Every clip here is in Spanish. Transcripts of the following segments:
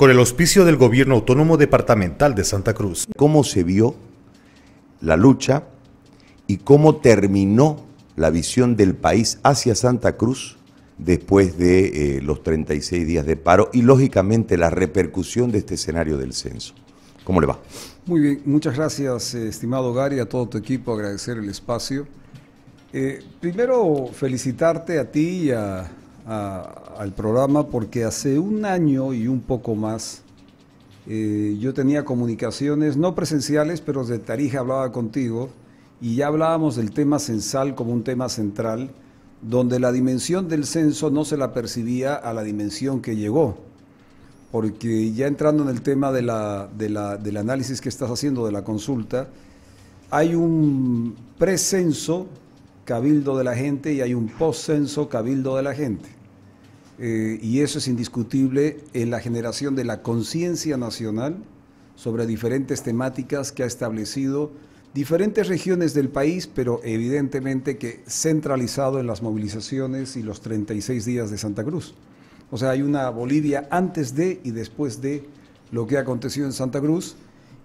con el auspicio del Gobierno Autónomo Departamental de Santa Cruz. ¿Cómo se vio la lucha y cómo terminó la visión del país hacia Santa Cruz después de eh, los 36 días de paro y lógicamente la repercusión de este escenario del censo? ¿Cómo le va? Muy bien, muchas gracias, eh, estimado Gary, a todo tu equipo, agradecer el espacio. Eh, primero, felicitarte a ti y a al programa porque hace un año y un poco más eh, yo tenía comunicaciones no presenciales, pero de Tarija hablaba contigo y ya hablábamos del tema censal como un tema central, donde la dimensión del censo no se la percibía a la dimensión que llegó. Porque ya entrando en el tema de la, de la, del análisis que estás haciendo de la consulta, hay un presenso cabildo de la gente y hay un poscenso cabildo de la gente. Eh, y eso es indiscutible, en la generación de la conciencia nacional sobre diferentes temáticas que ha establecido diferentes regiones del país, pero evidentemente que centralizado en las movilizaciones y los 36 días de Santa Cruz. O sea, hay una Bolivia antes de y después de lo que ha acontecido en Santa Cruz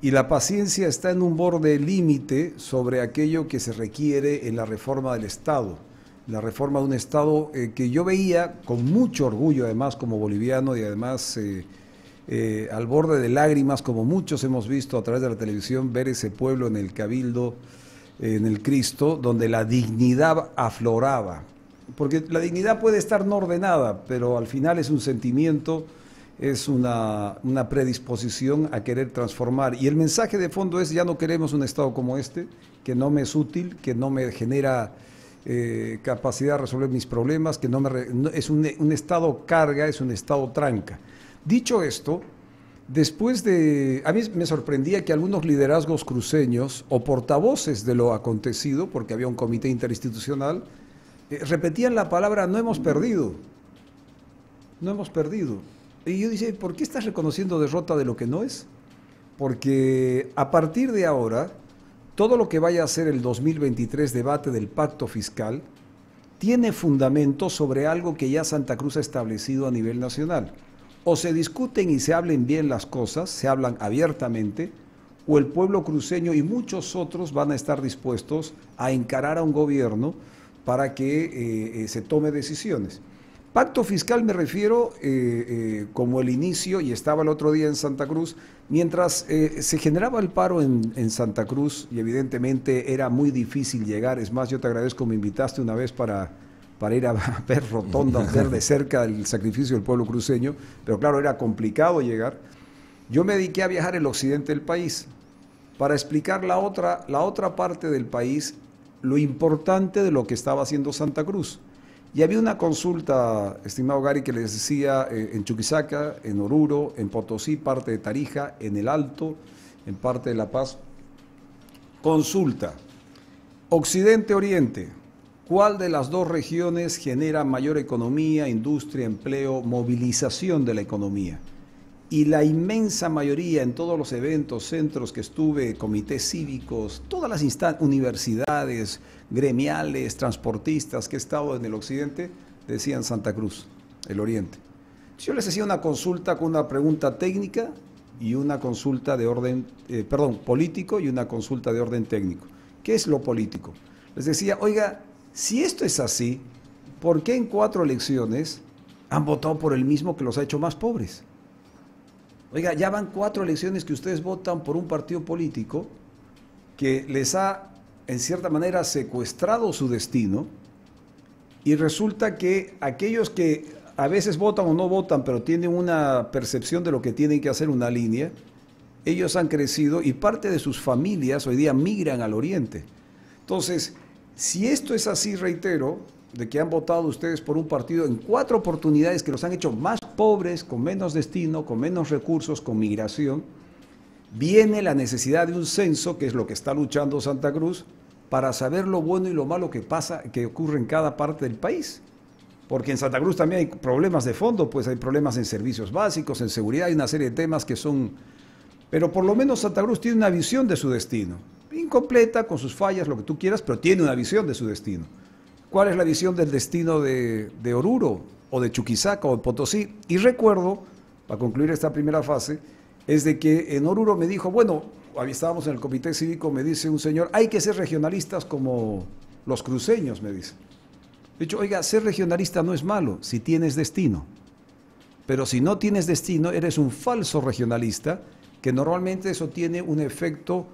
y la paciencia está en un borde límite sobre aquello que se requiere en la reforma del Estado la reforma de un Estado eh, que yo veía con mucho orgullo, además como boliviano y además eh, eh, al borde de lágrimas, como muchos hemos visto a través de la televisión, ver ese pueblo en el Cabildo, en el Cristo, donde la dignidad afloraba. Porque la dignidad puede estar no ordenada, pero al final es un sentimiento, es una, una predisposición a querer transformar. Y el mensaje de fondo es, ya no queremos un Estado como este, que no me es útil, que no me genera eh, capacidad de resolver mis problemas, que no es un, estado carga, es un estado tranca. Dicho esto, después de... A mí me sorprendía que algunos liderazgos cruceños o portavoces de lo acontecido, porque había un comité interinstitucional, eh, repetían la palabra no hemos perdido. No hemos perdido. Y yo dije, ¿por qué estás reconociendo derrota de lo que no es? Porque a partir de ahora, todo lo que vaya a ser el 2023 debate del pacto fiscal tiene fundamento sobre algo que ya Santa Cruz ha establecido a nivel nacional. O se discuten y se hablen bien las cosas, se hablan abiertamente, o el pueblo cruceño y muchos otros van a estar dispuestos a encarar a un gobierno para que eh, eh, se tome decisiones. Pacto fiscal me refiero eh, eh, como el inicio, y estaba el otro día en Santa Cruz, mientras eh, se generaba el paro en, Santa Cruz y evidentemente era muy difícil llegar, es más, yo te agradezco, me invitaste una vez para, para ir a ver Rotonda, ver de cerca el sacrificio del pueblo cruceño, pero claro, era complicado llegar. Yo me dediqué a viajar el occidente del país para explicar la otra, la otra parte del país, lo importante de lo que estaba haciendo Santa Cruz. Y había una consulta, estimado Gary, que les decía eh, en Chuquisaca, en Oruro, en Potosí, parte de Tarija, en El Alto, en parte de La Paz. Consulta. Occidente-Oriente, ¿cuál de las dos regiones genera mayor economía, industria, empleo, movilización de la economía? Y la inmensa mayoría en todos los eventos, centros que estuve, comités cívicos, todas las universidades, gremiales, transportistas que he estado en el occidente, decían Santa Cruz, el oriente. Yo les hacía una consulta con una pregunta técnica y una consulta de orden, eh, perdón, político y una consulta de orden técnico. ¿Qué es lo político? Les decía, oiga, si esto es así, ¿por qué en cuatro elecciones han votado por el mismo que los ha hecho más pobres? Oiga, ya van cuatro elecciones que ustedes votan por un partido político que les ha en cierta manera, secuestrado su destino y resulta que aquellos que a veces votan o no votan, pero tienen una percepción de lo que tienen que hacer una línea, ellos han crecido y parte de sus familias hoy día migran al oriente. Entonces, si esto es así, reitero, de que han votado ustedes por un partido en cuatro oportunidades que los han hecho más pobres, con menos destino, con menos recursos, con migración, viene la necesidad de un censo, que es lo que está luchando Santa Cruz, para saber lo bueno y lo malo que pasa, que ocurre en cada parte del país. Porque en Santa Cruz también hay problemas de fondo, pues hay problemas en servicios básicos, en seguridad, hay una serie de temas que son... Pero por lo menos Santa Cruz tiene una visión de su destino, incompleta, con sus fallas, lo que tú quieras, pero tiene una visión de su destino. ¿Cuál es la visión del destino de, de Oruro o de Chuquisaca o de Potosí? Y recuerdo, para concluir esta primera fase, es de que en Oruro me dijo, bueno, estábamos en el comité cívico, me dice un señor, hay que ser regionalistas como los cruceños, me dice. De hecho, oiga, ser regionalista no es malo si tienes destino. Pero si no tienes destino, eres un falso regionalista, que normalmente eso tiene un efecto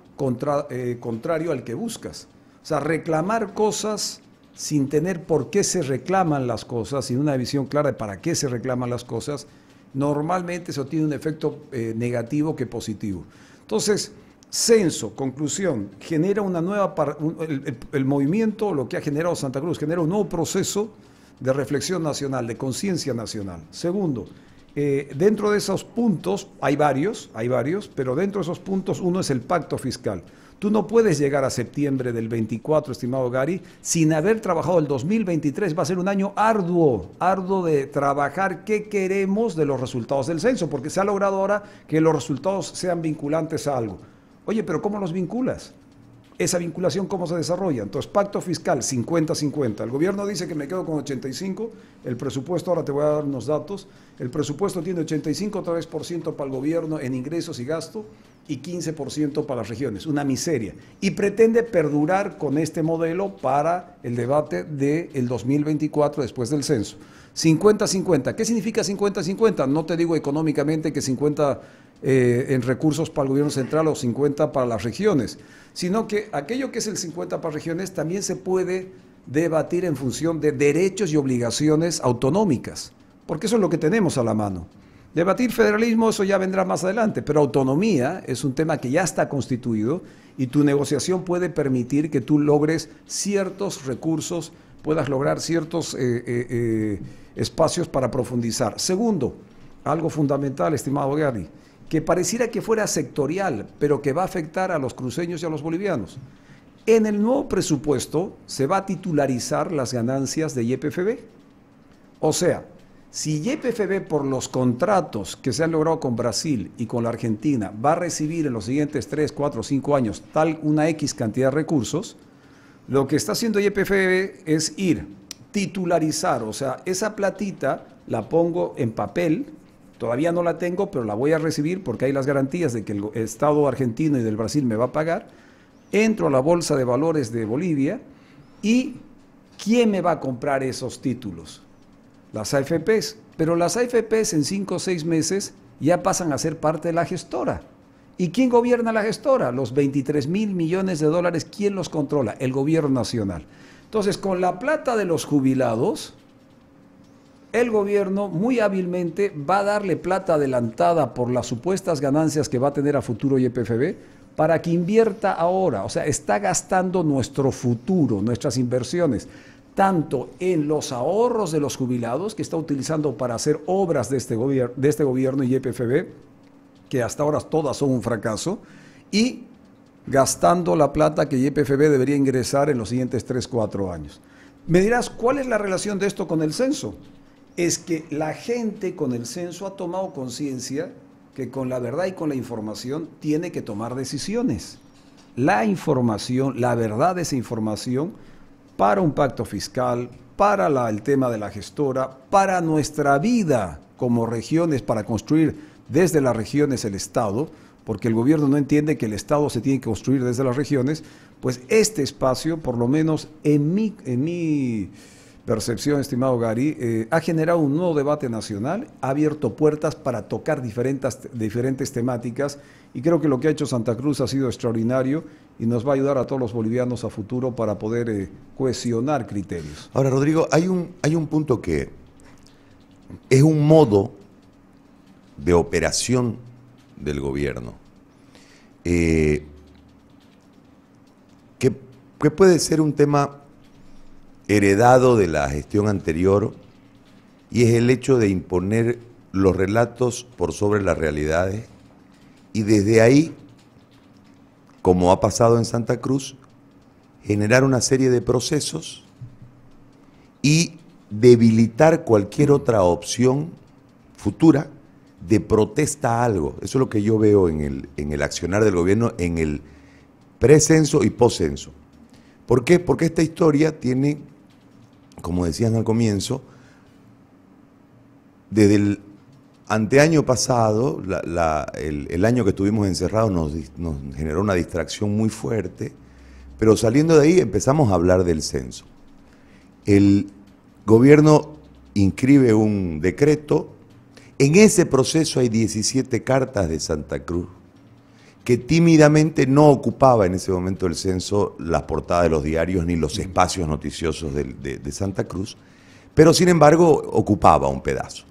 eh, contrario al que buscas. O sea, reclamar cosas sin tener por qué se reclaman las cosas, sin una visión clara de para qué se reclaman las cosas, normalmente eso tiene un efecto eh, negativo que positivo. Entonces, censo, conclusión, genera una nueva, el, movimiento, lo que ha generado Santa Cruz, genera un nuevo proceso de reflexión nacional, de conciencia nacional. Segundo, eh, dentro de esos puntos, hay varios, hay varios, pero dentro de esos puntos uno es el pacto fiscal. Tú no puedes llegar a septiembre del 24, estimado Gary, sin haber trabajado el 2023. Va a ser un año arduo, arduo de trabajar qué queremos de los resultados del censo, porque se ha logrado ahora que los resultados sean vinculantes a algo. Oye, pero ¿cómo los vinculas? esa vinculación cómo se desarrolla. Entonces, pacto fiscal 50-50. El gobierno dice que me quedo con 85, el presupuesto, ahora te voy a dar unos datos, el presupuesto tiene 85 otra vez por ciento para el gobierno en ingresos y gasto y 15% para las regiones, una miseria. Y pretende perdurar con este modelo para el debate del 2024 después del censo. 50-50. ¿Qué significa 50-50? No te digo económicamente que 50 eh, en recursos para el gobierno central o 50 para las regiones, sino que aquello que es el 50 para regiones también se puede debatir en función de derechos y obligaciones autonómicas, porque eso es lo que tenemos a la mano. Debatir federalismo, eso ya vendrá más adelante, pero autonomía es un tema que ya está constituido y tu negociación puede permitir que tú logres ciertos recursos, puedas lograr ciertos eh, eh, espacios para profundizar. Segundo, algo fundamental, estimado Gary, que pareciera que fuera sectorial, pero que va a afectar a los cruceños y a los bolivianos. En el nuevo presupuesto se va a titularizar las ganancias de YPFB. O sea, si YPFB por los contratos que se han logrado con Brasil y con la Argentina va a recibir en los siguientes 3, 4, 5 años tal una X cantidad de recursos, lo que está haciendo YPFB es ir, titularizar, o sea, esa platita la pongo en papel, Todavía no la tengo, pero la voy a recibir porque hay las garantías de que el Estado argentino y del Brasil me va a pagar. Entro a la Bolsa de Valores de Bolivia y ¿quién me va a comprar esos títulos? Las AFPs. Pero las AFPs en cinco o seis meses ya pasan a ser parte de la gestora. ¿Y quién gobierna la gestora? Los 23 mil millones de dólares, ¿quién los controla? El gobierno nacional. Entonces, con la plata de los jubilados, el gobierno muy hábilmente va a darle plata adelantada por las supuestas ganancias que va a tener a futuro YPFB para que invierta ahora. O sea, está gastando nuestro futuro, nuestras inversiones, tanto en los ahorros de los jubilados que está utilizando para hacer obras de este, este gobierno y YPFB, que hasta ahora todas son un fracaso, y gastando la plata que YPFB debería ingresar en los siguientes 3, 4 años. Me dirás, ¿cuál es la relación de esto con el censo? es que la gente con el censo ha tomado conciencia que con la verdad y con la información tiene que tomar decisiones. La información, la verdad de esa información para un pacto fiscal, para el tema de la gestora, para nuestra vida como regiones, para construir desde las regiones el Estado, porque el gobierno no entiende que el Estado se tiene que construir desde las regiones, pues este espacio, por lo menos en mi, en mi percepción, estimado Gary, eh, ha generado un nuevo debate nacional, ha abierto puertas para tocar diferentes, diferentes temáticas y creo que lo que ha hecho Santa Cruz ha sido extraordinario y nos va a ayudar a todos los bolivianos a futuro para poder eh, cuestionar cohesionar criterios. Ahora, Rodrigo, hay un, hay un punto que es un modo de operación del gobierno. Eh, que puede ser un tema heredado de la gestión anterior y es el hecho de imponer los relatos por sobre las realidades y desde ahí, como ha pasado en Santa Cruz, generar una serie de procesos y debilitar cualquier otra opción futura de protesta a algo. Eso es lo que yo veo en el, en el accionar del gobierno en el presenso y poscenso. ¿Por qué? Porque esta historia tiene como decían al comienzo, desde el anteaño pasado, el, año que estuvimos encerrados nos, generó una distracción muy fuerte, pero saliendo de ahí empezamos a hablar del censo. El gobierno inscribe un decreto, en ese proceso hay 17 cartas de Santa Cruz que tímidamente no ocupaba en ese momento el censo las portadas de los diarios ni los espacios noticiosos de, Santa Cruz, pero sin embargo ocupaba un pedazo.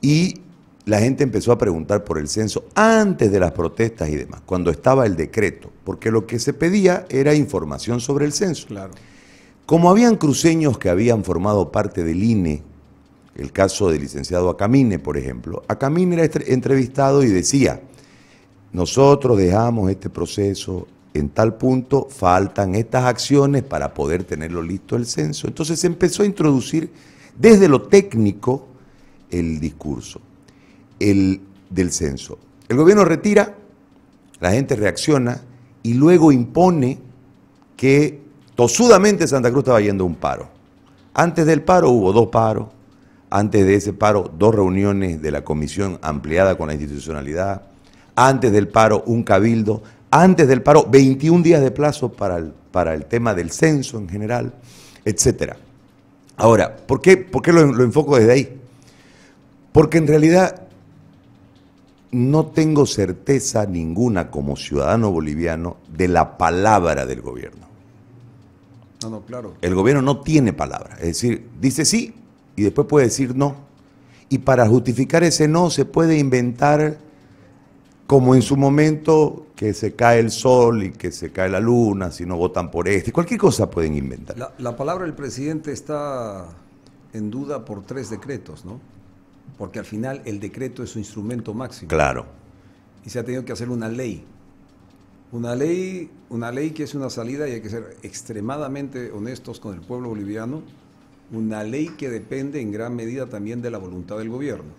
Y la gente empezó a preguntar por el censo antes de las protestas y demás, cuando estaba el decreto, porque lo que se pedía era información sobre el censo. Claro. Como habían cruceños que habían formado parte del INE, el caso del licenciado Acamine, por ejemplo, Acamine era entrevistado y decía, nosotros dejamos este proceso en tal punto, faltan estas acciones para poder tenerlo listo el censo. Entonces se empezó a introducir desde lo técnico el discurso el, del censo. El gobierno retira, la gente reacciona y luego impone que tosudamente Santa Cruz estaba yendo a un paro. Antes del paro hubo dos paros, antes de ese paro dos reuniones de la comisión ampliada con la institucionalidad, antes del paro un cabildo, antes del paro 21 días de plazo para el, para el tema del censo en general, etc. Ahora, ¿por qué, lo, enfoco desde ahí? Porque en realidad no tengo certeza ninguna como ciudadano boliviano de la palabra del gobierno. claro. El gobierno no tiene palabra. Es decir, dice sí y después puede decir no. Y para justificar ese no se puede inventar como en su momento que se cae el sol y que se cae la luna, si no votan por este, cualquier cosa pueden inventar. La, palabra del presidente está en duda por tres decretos, ¿no? Porque al final el decreto es su instrumento máximo. Claro. Y se ha tenido que hacer una ley. Una ley, una ley que es una salida y hay que ser extremadamente honestos con el pueblo boliviano. Una ley que depende en gran medida también de la voluntad del gobierno.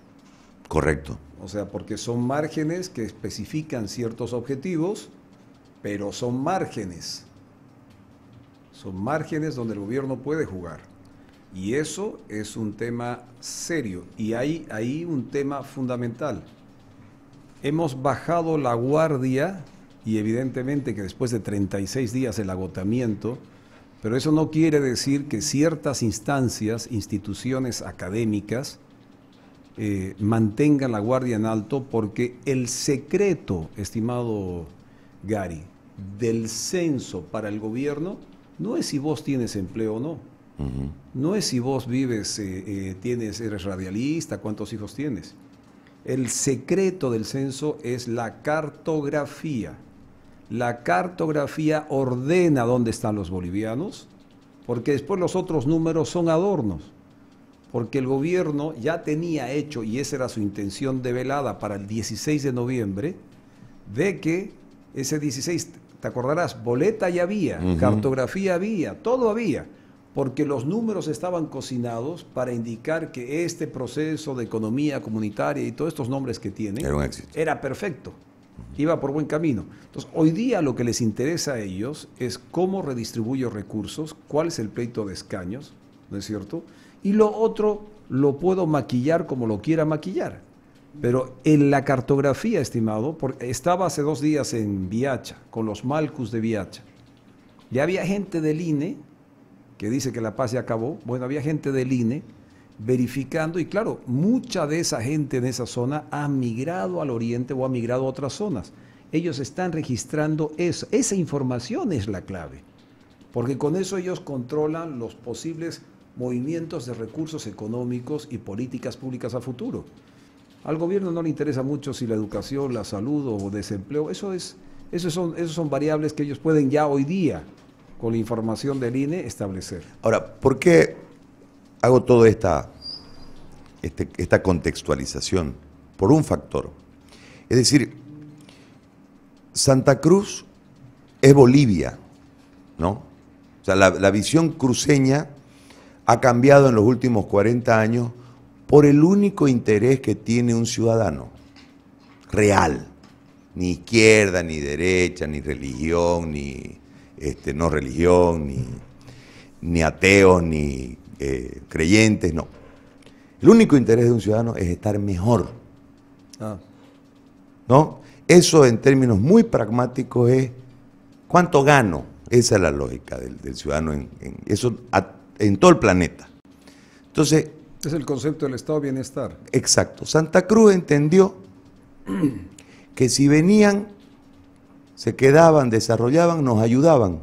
Correcto. O sea, porque son márgenes que especifican ciertos objetivos, pero son márgenes. Son márgenes donde el gobierno puede jugar. Y eso es un tema serio. Y hay ahí un tema fundamental. Hemos bajado la guardia y evidentemente que después de 36 días el agotamiento, pero eso no quiere decir que ciertas instancias, instituciones académicas, eh, mantenga la guardia en alto porque el secreto, estimado Gary, del censo para el gobierno no es si vos tienes empleo o no. No es si vos vives, eh, eh, tienes, eres radialista, cuántos hijos tienes. El secreto del censo es la cartografía. La cartografía ordena dónde están los bolivianos, porque después los otros números son adornos porque el gobierno ya tenía hecho, y esa era su intención de velada para el 16 de noviembre, de que ese 16, te acordarás, boleta ya había, cartografía había, todo había, porque los números estaban cocinados para indicar que este proceso de economía comunitaria y todos estos nombres que tiene era, era perfecto, iba por buen camino. Entonces, hoy día lo que les interesa a ellos es cómo redistribuyo recursos, cuál es el pleito de escaños, ¿no es cierto? Y lo otro lo puedo maquillar como lo quiera maquillar. Pero en la cartografía, estimado, porque estaba hace dos días en Viacha, con los Malcus de Viacha. Y había gente del INE, que dice que la paz se acabó, bueno, había gente del INE verificando, y claro, mucha de esa gente en esa zona ha migrado al oriente o ha migrado a otras zonas. Ellos están registrando eso. Esa información es la clave, porque con eso ellos controlan los posibles movimientos de recursos económicos y políticas públicas a futuro. Al gobierno no le interesa mucho si la educación, la salud o desempleo, eso es, esos son, esos son variables que ellos pueden ya hoy día, con la información del INE, establecer. Ahora, ¿por qué hago toda esta, este, esta contextualización? Por un factor. Es decir, Santa Cruz es Bolivia, ¿no? O sea, la visión cruceña ha cambiado en los últimos 40 años por el único interés que tiene un ciudadano, real, ni izquierda, ni derecha, ni religión, ni este, no religión, ni, ni ateos, ni eh, creyentes, no. El único interés de un ciudadano es estar mejor. Ah. ¿No? Eso en términos muy pragmáticos es cuánto gano. Esa es la lógica del, ciudadano. En, eso en todo el planeta. Entonces... Es el concepto del estado de bienestar. Exacto. Santa Cruz entendió que si venían, se quedaban, desarrollaban, nos ayudaban.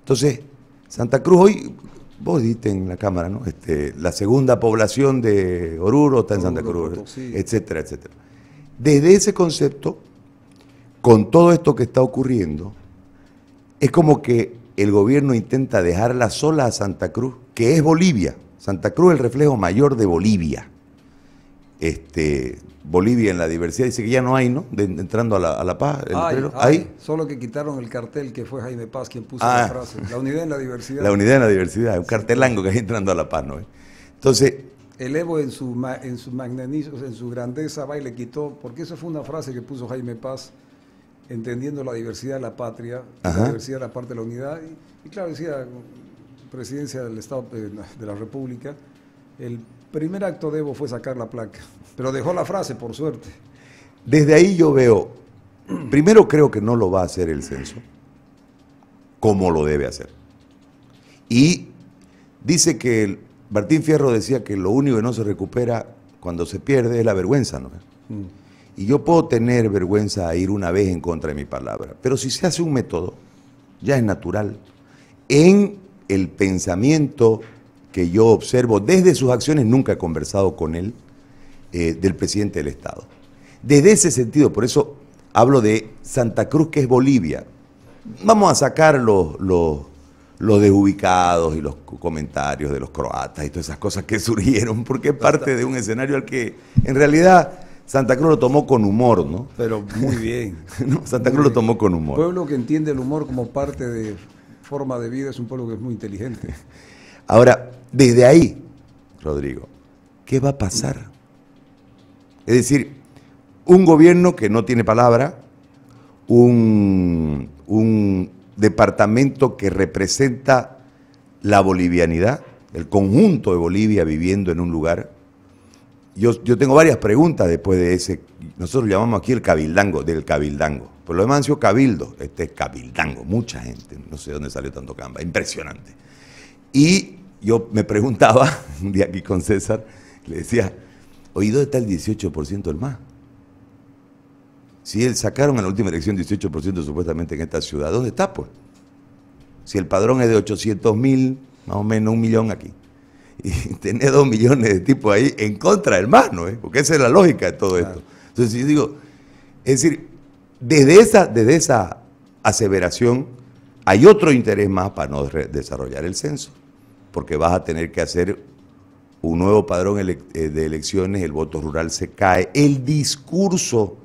Entonces, Santa Cruz hoy, vos diste en la cámara, ¿no? Este, la segunda población de Oruro está en Santa Cruz, etcétera, etcétera. Desde ese concepto, con todo esto que está ocurriendo, es como que el gobierno intenta dejarla sola a Santa Cruz, que es Bolivia. Santa Cruz es el reflejo mayor de Bolivia. Este, Bolivia en la diversidad dice que ya no hay, ¿no? entrando a la, paz, Solo que quitaron el cartel que fue Jaime Paz quien puso ah. la frase. La unidad en la diversidad. La unidad en la diversidad, un cartelango que hay entrando a la paz, ¿no? Entonces, el Evo en su, en su magnanismo, en su grandeza, va y le quitó, porque esa fue una frase que puso Jaime Paz entendiendo la diversidad de la patria, la diversidad de la parte de la unidad. Y, claro, decía presidencia del Estado de, la República, el primer acto de Evo fue sacar la placa, pero dejó la frase, por suerte. Desde ahí yo veo, primero creo que no lo va a hacer el censo, como lo debe hacer. Y dice que Martín Fierro decía que lo único que no se recupera cuando se pierde es la vergüenza, ¿no? Mm. Y yo puedo tener vergüenza a e ir una vez en contra de mi palabra, pero si se hace un método, ya es natural. En el pensamiento que yo observo desde sus acciones, nunca he conversado con él, eh, del presidente del Estado. Desde ese sentido, por eso hablo de Santa Cruz, que es Bolivia. Vamos a sacar los, los, los desubicados y los comentarios de los croatas y todas esas cosas que surgieron, porque es parte de un escenario al que en realidad Santa Cruz lo tomó con humor, ¿no? Pero muy bien. Santa Cruz lo tomó con humor. Pueblo que entiende el humor como parte de forma de vida es un pueblo que es muy inteligente. Ahora, desde ahí, Rodrigo, ¿qué va a pasar? Es decir, un gobierno que no tiene palabra, un, un departamento que representa la bolivianidad, el conjunto de Bolivia viviendo en un lugar, yo, yo tengo varias preguntas después de ese. Nosotros llamamos aquí el cabildango, del cabildango. Por lo demás yo cabildo. Este es cabildango, mucha gente. No sé dónde salió tanto camba. Impresionante. Y yo me preguntaba, un día aquí con César, le decía, oye, ¿dónde está el 18% del más? Si sacaron en la última elección 18% supuestamente en esta ciudad, ¿dónde está, pues? Si el padrón es de 800 mil, más o menos un millón aquí y tener dos millones de tipos ahí en contra del mano, ¿eh? porque esa es la lógica de todo esto. Entonces yo digo, es decir, desde esa, desde esa aseveración hay otro interés más para no desarrollar el censo, porque vas a tener que hacer un nuevo padrón eh, de elecciones, el voto rural se cae, el discurso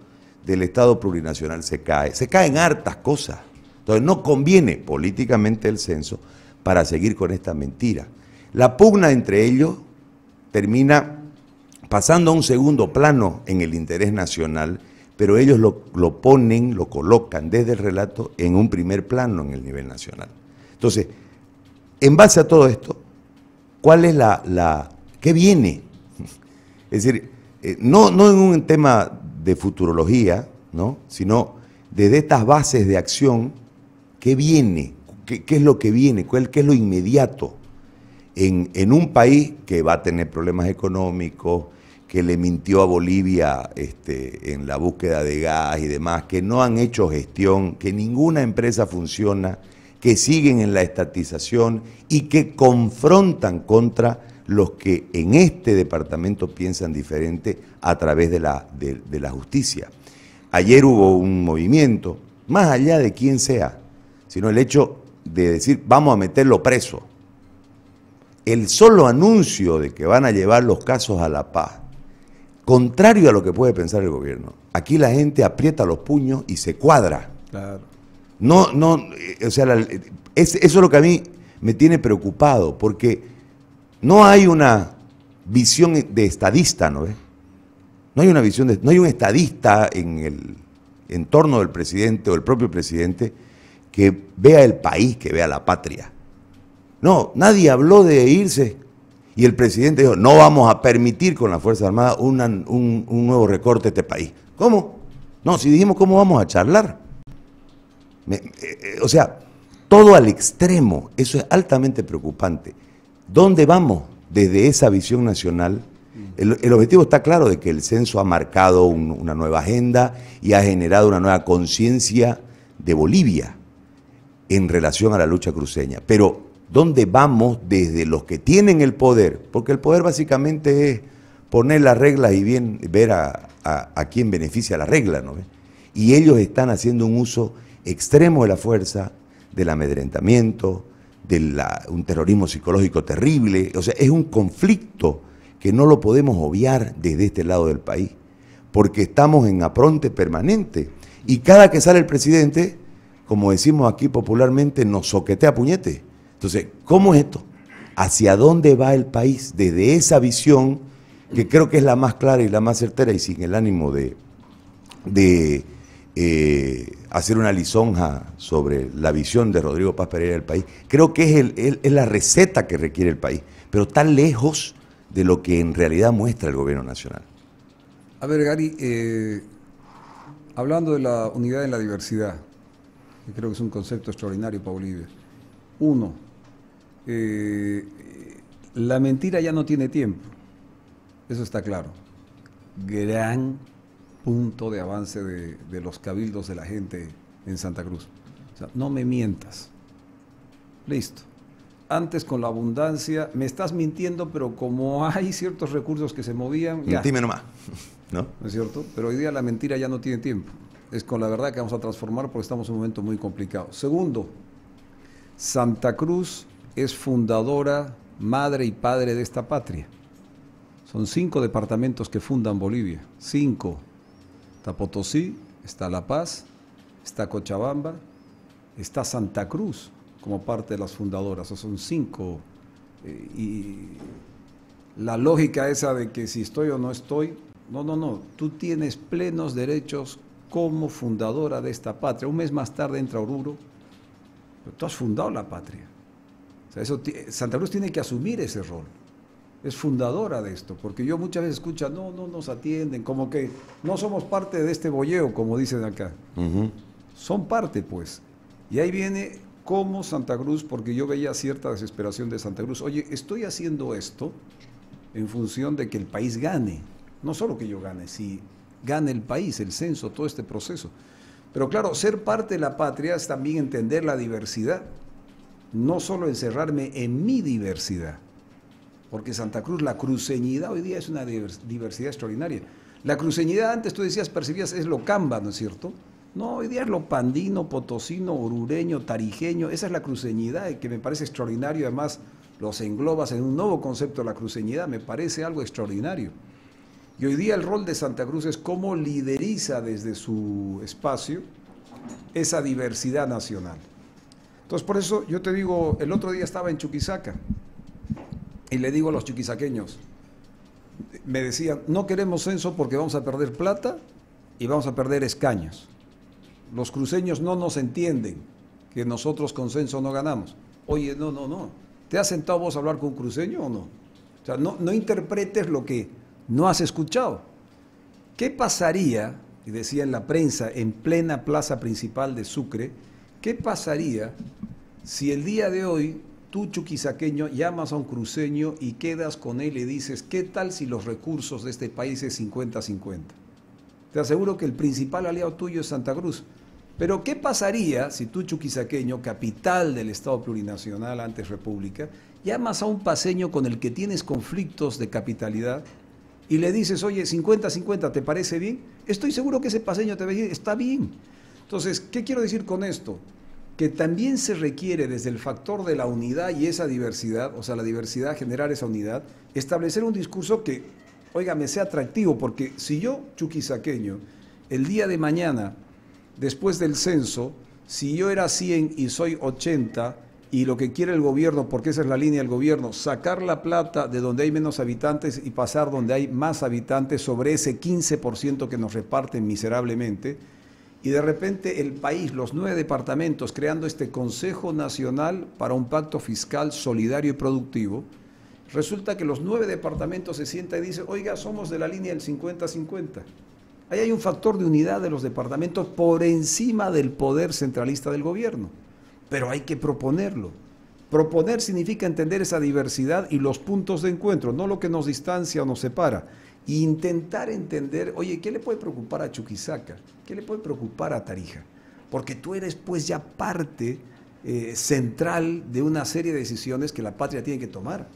del Estado plurinacional se cae, se caen hartas cosas. Entonces no conviene políticamente el censo para seguir con esta mentira. La pugna entre ellos termina pasando a un segundo plano en el interés nacional, pero ellos lo, ponen, lo colocan desde el relato en un primer plano en el nivel nacional. Entonces, en base a todo esto, ¿cuál es la... la ¿Qué viene? Es decir, eh, no, no en un tema de futurología, ¿no? sino desde estas bases de acción, ¿qué viene? ¿Qué, qué es lo que viene? ¿Cuál, ¿Qué es lo inmediato? en, un país que va a tener problemas económicos, que le mintió a Bolivia este, en la búsqueda de gas y demás, que no han hecho gestión, que ninguna empresa funciona, que siguen en la estatización y que confrontan contra los que en este departamento piensan diferente a través de de la justicia. Ayer hubo un movimiento, más allá de quién sea, sino el hecho de decir vamos a meterlo preso el solo anuncio de que van a llevar los casos a la paz, contrario a lo que puede pensar el gobierno, aquí la gente aprieta los puños y se cuadra. Claro. No, no, eh, o sea, eso es lo que a mí me tiene preocupado, porque no hay una visión de estadista, ¿no ves? No hay una visión de, no hay un estadista en el entorno del presidente o el propio presidente que vea el país, que vea la patria. No, nadie habló de irse. Y el presidente dijo, no vamos a permitir con la Fuerza Armada un, nuevo recorte a este país. ¿Cómo? No, si dijimos cómo vamos a charlar. Eh, eh, o sea, todo al extremo, eso es altamente preocupante. ¿Dónde vamos desde esa visión nacional? El, objetivo está claro de que el censo ha marcado una nueva agenda y ha generado una nueva conciencia de Bolivia en relación a la lucha cruceña. Pero dónde vamos desde los que tienen el poder, porque el poder básicamente es poner las reglas y bien, ver a, quién beneficia la regla, ¿no? Y ellos están haciendo un uso extremo de la fuerza, del amedrentamiento, de un terrorismo psicológico terrible, o sea, es un conflicto que no lo podemos obviar desde este lado del país, porque estamos en apronte permanente. Y cada que sale el presidente, como decimos aquí popularmente, nos soquetea a puñete. Entonces, ¿cómo es esto? ¿Hacia dónde va el país? Desde esa visión, que creo que es la más clara y la más certera, y sin el ánimo de, eh, hacer una lisonja sobre la visión de Rodrigo Paz Pereira del país, creo que es, la receta que requiere el país, pero tan lejos de lo que en realidad muestra el gobierno nacional. A ver, Gary, eh, hablando de la unidad en la diversidad, que creo que es un concepto extraordinario para Bolivia. Uno, eh, la mentira ya no tiene tiempo, eso está claro. Gran punto de avance de, los cabildos de la gente en Santa Cruz. O sea, no me mientas. Listo. Antes con la abundancia, me estás mintiendo, pero como hay ciertos recursos que se movían... Ya. Dime nomás, ¿No es cierto? Pero hoy día la mentira ya no tiene tiempo. Es con la verdad que vamos a transformar porque estamos en un momento muy complicado. Segundo, Santa Cruz es fundadora, madre y padre de esta patria. Son cinco departamentos que fundan Bolivia. Cinco. Está Potosí, está La Paz, está Cochabamba, está Santa Cruz como parte de las fundadoras. son cinco. Eh, y la lógica esa de que si estoy o no estoy, no, no, no. Tú tienes plenos derechos como fundadora de esta patria. Un mes más tarde entra Oruro, pero tú has fundado la patria. Santa Cruz tiene que asumir ese rol. Es fundadora de esto, porque yo muchas veces escucho, no, no nos atienden, como que no somos parte de este bolleo, como dicen acá. Son parte, pues. Y ahí viene como Santa Cruz, porque yo veía cierta desesperación de Santa Cruz. Oye, estoy haciendo esto en función de que el país gane. No solo que yo gane, si gane el país, el censo, todo este proceso. Pero claro, ser parte de la patria es también entender la diversidad no solo encerrarme en mi diversidad, porque Santa Cruz, la cruceñidad hoy día es una diversidad extraordinaria. La cruceñidad antes tú decías, percibías, es lo camba, ¿no es cierto? No, hoy día es lo pandino, potosino, orureño, tarijeño, esa es la cruceñidad que me parece extraordinario, además los englobas en un nuevo concepto la cruceñidad, me parece algo extraordinario. Y hoy día el rol de Santa Cruz es cómo lideriza desde su espacio esa diversidad nacional. Entonces, por eso yo te digo, el otro día estaba en Chuquisaca y le digo a los chuquisaqueños, me decían, no queremos censo porque vamos a perder plata y vamos a perder escaños. Los cruceños no nos entienden que nosotros con censo no ganamos. Oye, no, no, no. ¿Te has sentado vos a hablar con un cruceño o no? O sea, no, no interpretes lo que no has escuchado. ¿Qué pasaría, y decía en la prensa, en plena plaza principal de Sucre, ¿Qué pasaría si el día de hoy tú chuquisaqueño llamas a un cruceño y quedas con él y dices, ¿qué tal si los recursos de este país es 50-50? Te aseguro que el principal aliado tuyo es Santa Cruz. Pero ¿qué pasaría si tú chuquisaqueño, capital del Estado plurinacional antes república, llamas a un paseño con el que tienes conflictos de capitalidad y le dices, oye, 50-50, ¿te parece bien? Estoy seguro que ese paseño te va a decir, está bien entonces, ¿qué quiero decir con esto? Que también se requiere desde el factor de la unidad y esa diversidad, o sea, la diversidad, generar esa unidad, establecer un discurso que, oiga, me sea atractivo, porque si yo, chuquisaqueño, el día de mañana, después del censo, si yo era 100 y soy 80, y lo que quiere el gobierno, porque esa es la línea del gobierno, sacar la plata de donde hay menos habitantes y pasar donde hay más habitantes sobre ese 15% que nos reparten miserablemente, y de repente el país, los nueve departamentos, creando este Consejo Nacional para un Pacto Fiscal Solidario y Productivo, resulta que los nueve departamentos se sientan y dicen, oiga, somos de la línea del 50-50. Ahí hay un factor de unidad de los departamentos por encima del poder centralista del gobierno, pero hay que proponerlo. Proponer significa entender esa diversidad y los puntos de encuentro, no lo que nos distancia o nos separa intentar entender, oye, ¿qué le puede preocupar a Chuquisaca? ¿Qué le puede preocupar a Tarija? Porque tú eres pues ya parte eh, central de una serie de decisiones que la patria tiene que tomar.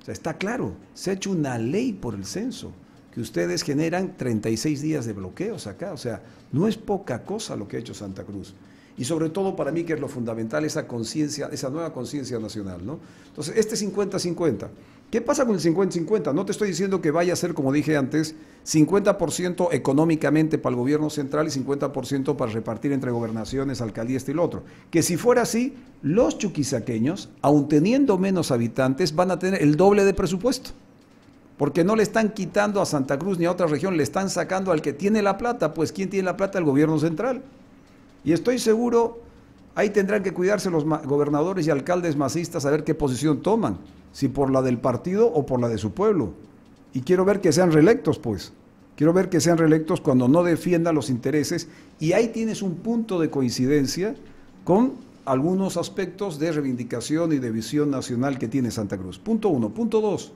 O sea, está claro, se ha hecho una ley por el censo, que ustedes generan 36 días de bloqueos acá. O sea, no es poca cosa lo que ha hecho Santa Cruz y sobre todo para mí que es lo fundamental esa conciencia, esa nueva conciencia nacional, ¿no? Entonces, este 50-50 ¿Qué pasa con el 50-50? No te estoy diciendo que vaya a ser, como dije antes, 50% económicamente para el gobierno central y 50% para repartir entre gobernaciones, alcaldía, y el otro. Que si fuera así, los chuquisaqueños, aun teniendo menos habitantes, van a tener el doble de presupuesto. Porque no le están quitando a Santa Cruz ni a otra región, le están sacando al que tiene la plata. Pues ¿quién tiene la plata? El gobierno central. Y estoy seguro Ahí tendrán que cuidarse los gobernadores y alcaldes masistas a ver qué posición toman, si por la del partido o por la de su pueblo. Y quiero ver que sean reelectos, pues. Quiero ver que sean reelectos cuando no defiendan los intereses. Y ahí tienes un punto de coincidencia con algunos aspectos de reivindicación y de visión nacional que tiene Santa Cruz. Punto uno. Punto dos,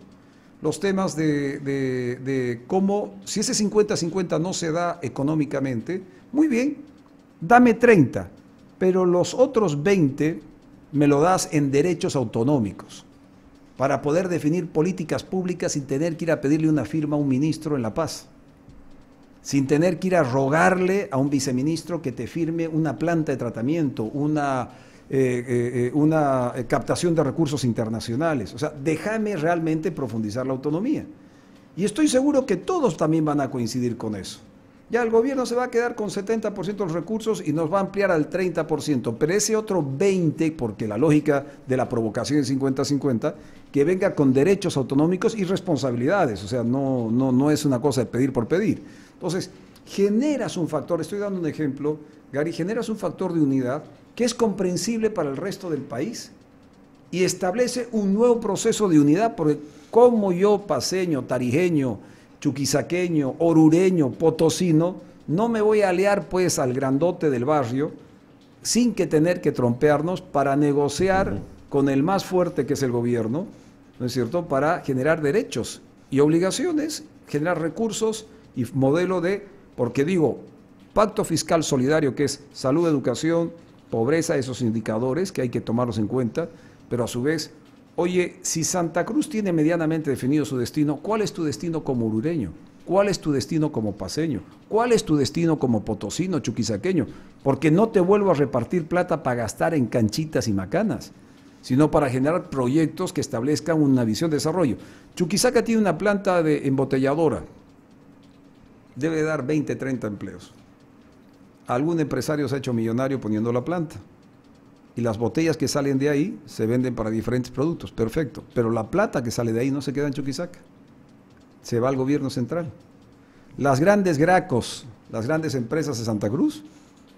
los temas de, cómo, si ese 50-50 no se da económicamente, muy bien, dame 30 pero los otros 20 me lo das en derechos autonómicos para poder definir políticas públicas sin tener que ir a pedirle una firma a un ministro en La Paz, sin tener que ir a rogarle a un viceministro que te firme una planta de tratamiento, una, eh, eh, eh, una captación de recursos internacionales. O sea, déjame realmente profundizar la autonomía. Y estoy seguro que todos también van a coincidir con eso ya el gobierno se va a quedar con 70% de los recursos y nos va a ampliar al 30%, pero ese otro 20%, porque la lógica de la provocación es 50-50, que venga con derechos autonómicos y responsabilidades, o sea, no, no, no es una cosa de pedir por pedir. Entonces, generas un factor, estoy dando un ejemplo, Gary, generas un factor de unidad que es comprensible para el resto del país y establece un nuevo proceso de unidad, porque como yo, paseño, tarijeño, chuquisaqueño, orureño, potosino, no me voy a aliar pues al grandote del barrio sin que tener que trompearnos para negociar con el más fuerte que es el gobierno, ¿no es cierto?, para generar derechos y obligaciones, generar recursos y modelo de, porque digo, pacto fiscal solidario que es salud, educación, pobreza, esos indicadores que hay que tomarlos en cuenta, pero a su vez Oye, si Santa Cruz tiene medianamente definido su destino, ¿cuál es tu destino como urureño? ¿Cuál es tu destino como paseño? ¿Cuál es tu destino como potosino, chuquisaqueño? Porque no te vuelvo a repartir plata para gastar en canchitas y macanas, sino para generar proyectos que establezcan una visión de desarrollo. Chuquisaca tiene una planta de embotelladora. Debe dar 20, 30 empleos. Algún empresario se ha hecho millonario poniendo la planta y las botellas que salen de ahí se venden para diferentes productos, perfecto. Pero la plata que sale de ahí no se queda en Chuquisaca, se va al gobierno central. Las grandes gracos, las grandes empresas de Santa Cruz,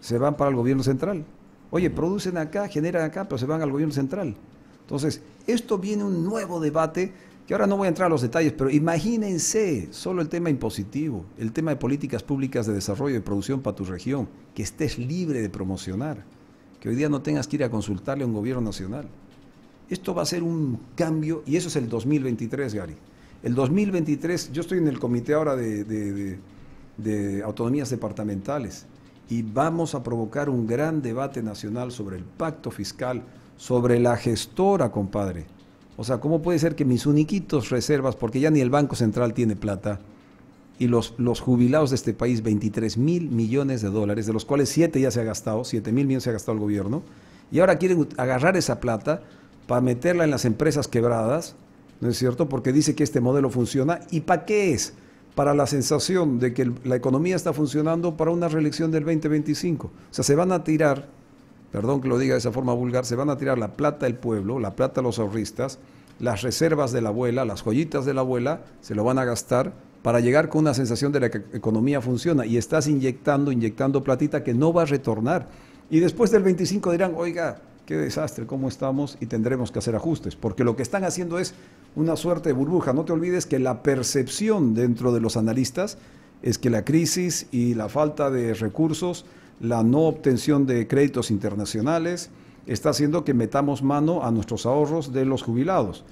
se van para el gobierno central. Oye, producen acá, generan acá, pero se van al gobierno central. Entonces, esto viene un nuevo debate, que ahora no voy a entrar a los detalles, pero imagínense solo el tema impositivo, el tema de políticas públicas de desarrollo y producción para tu región, que estés libre de promocionar que hoy día no tengas que ir a consultarle a un gobierno nacional. Esto va a ser un cambio y eso es el 2023, Gary. El 2023, yo estoy en el comité ahora de, autonomías departamentales y vamos a provocar un gran debate nacional sobre el pacto fiscal, sobre la gestora, compadre. O sea, ¿cómo puede ser que mis uniquitos reservas, porque ya ni el Banco Central tiene plata, y los, jubilados de este país 23 mil millones de dólares, de los cuales 7 ya se ha gastado, 7 mil millones se ha gastado el gobierno, y ahora quieren agarrar esa plata para meterla en las empresas quebradas, ¿no es cierto? Porque dice que este modelo funciona, ¿y para qué es? Para la sensación de que la economía está funcionando para una reelección del 2025. O sea, se van a tirar, perdón que lo diga de esa forma vulgar, se van a tirar la plata del pueblo, la plata de los ahorristas, las reservas de la abuela, las joyitas de la abuela, se lo van a gastar para llegar con una sensación de la economía funciona y estás inyectando, inyectando platita que no va a retornar. Y después del 25 dirán, oiga, qué desastre, cómo estamos y tendremos que hacer ajustes, porque lo que están haciendo es una suerte de burbuja. No te olvides que la percepción dentro de los analistas es que la crisis y la falta de recursos, la no obtención de créditos internacionales, está haciendo que metamos mano a nuestros ahorros de los jubilados.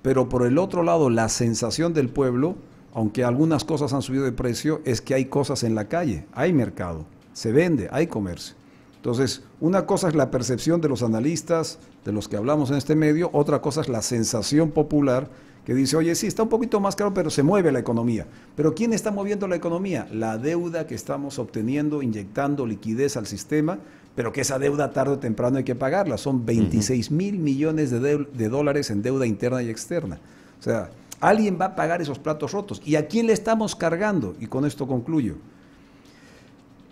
Pero por el otro lado, la sensación del pueblo aunque algunas cosas han subido de precio, es que hay cosas en la calle, hay mercado, se vende, hay comercio. Entonces, una cosa es la percepción de los analistas, de los que hablamos en este medio, otra cosa es la sensación popular que dice, oye, sí, está un poquito más caro, pero se mueve la economía. Pero ¿quién está moviendo la economía? La deuda que estamos obteniendo, inyectando liquidez al sistema, pero que esa deuda tarde o temprano hay que pagarla. Son 26 mil millones de, dólares en deuda interna y externa. O sea, Alguien va a pagar esos platos rotos. ¿Y a quién le estamos cargando? Y con esto concluyo.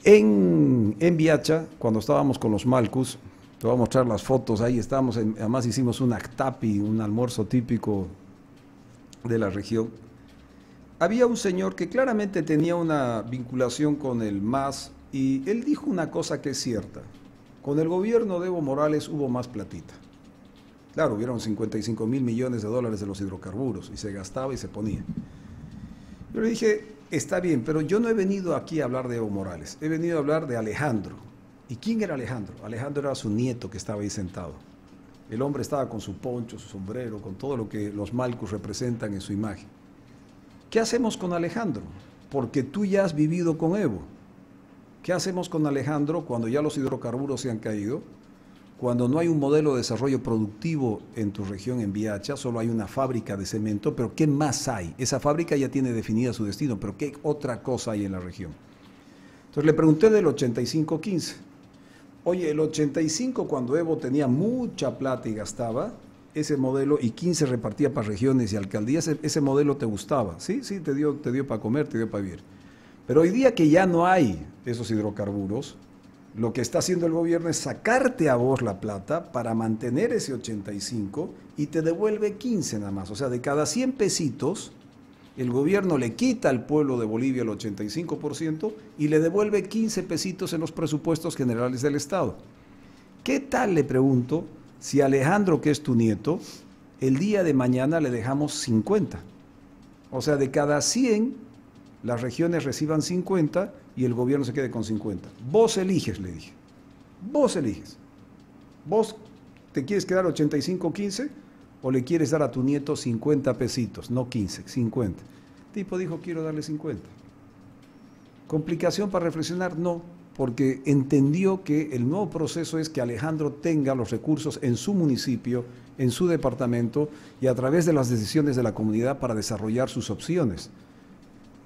En, en Viacha, cuando estábamos con los Malcus, te voy a mostrar las fotos, ahí estábamos, además hicimos un actapi, un almuerzo típico de la región. Había un señor que claramente tenía una vinculación con el MAS y él dijo una cosa que es cierta. Con el gobierno de Evo Morales hubo más platita. Claro, hubieron 55 mil millones de dólares de los hidrocarburos y se gastaba y se ponía. Yo le dije, está bien, pero yo no he venido aquí a hablar de Evo Morales, he venido a hablar de Alejandro. ¿Y quién era Alejandro? Alejandro era su nieto que estaba ahí sentado. El hombre estaba con su poncho, su sombrero, con todo lo que los malcos representan en su imagen. ¿Qué hacemos con Alejandro? Porque tú ya has vivido con Evo. ¿Qué hacemos con Alejandro cuando ya los hidrocarburos se han caído? Cuando no hay un modelo de desarrollo productivo en tu región, en Viacha, solo hay una fábrica de cemento, pero ¿qué más hay? Esa fábrica ya tiene definida su destino, pero ¿qué otra cosa hay en la región? Entonces le pregunté del 85-15. Oye, el 85 cuando Evo tenía mucha plata y gastaba, ese modelo y 15 repartía para regiones y alcaldías, e-, ese, modelo te gustaba, sí, sí, te dio, te dio para comer, te dio para vivir. Pero hoy día que ya no hay esos hidrocarburos, lo que está haciendo el gobierno es sacarte a vos la plata para mantener ese 85 y te devuelve 15 nada más. O sea, de cada 100 pesitos, el gobierno le quita al pueblo de Bolivia el 85% y le devuelve 15 pesitos en los presupuestos generales del Estado. ¿Qué tal, le pregunto, si Alejandro, que es tu nieto, el día de mañana le dejamos 50? O sea, de cada 100, las regiones reciban 50 y el gobierno se quede con 50. Vos eliges, le dije. Vos eliges. Vos te quieres quedar 85-15 o le quieres dar a tu nieto 50 pesitos, no 15, 50. El tipo dijo, quiero darle 50. ¿Complicación para reflexionar? No, porque entendió que el nuevo proceso es que Alejandro tenga los recursos en su municipio, en su departamento y a través de las decisiones de la comunidad para desarrollar sus opciones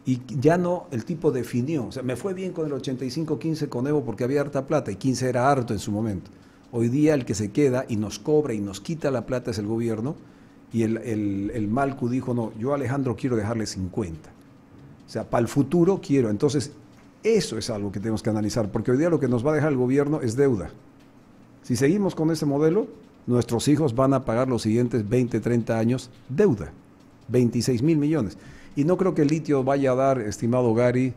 y ya no, el tipo definió. O sea, me fue bien con el 85-15 con Evo porque había harta plata y 15 era harto en su momento. Hoy día el que se queda y nos cobra y nos quita la plata es el gobierno y el, el Malcu dijo, no, yo Alejandro quiero dejarle 50. O sea, para el futuro quiero. Entonces, eso es algo que tenemos que analizar porque hoy día lo que nos va a dejar el gobierno es deuda. Si seguimos con ese modelo, nuestros hijos van a pagar los siguientes 20, 30 años deuda. 26 mil millones. Y no creo que el litio vaya a dar, estimado Gary,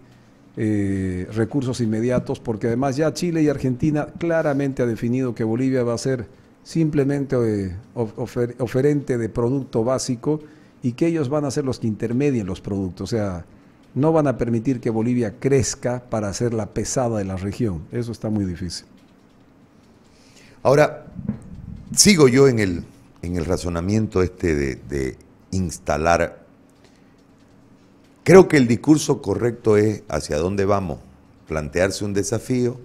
eh, recursos inmediatos, porque además ya Chile y Argentina claramente ha definido que Bolivia va a ser simplemente eh, oferente de producto básico y que ellos van a ser los que intermedien los productos. O sea, no van a permitir que Bolivia crezca para ser la pesada de la región. Eso está muy difícil. Ahora, sigo yo en el, en el razonamiento este de instalar Creo que el discurso correcto es hacia dónde vamos, plantearse un desafío.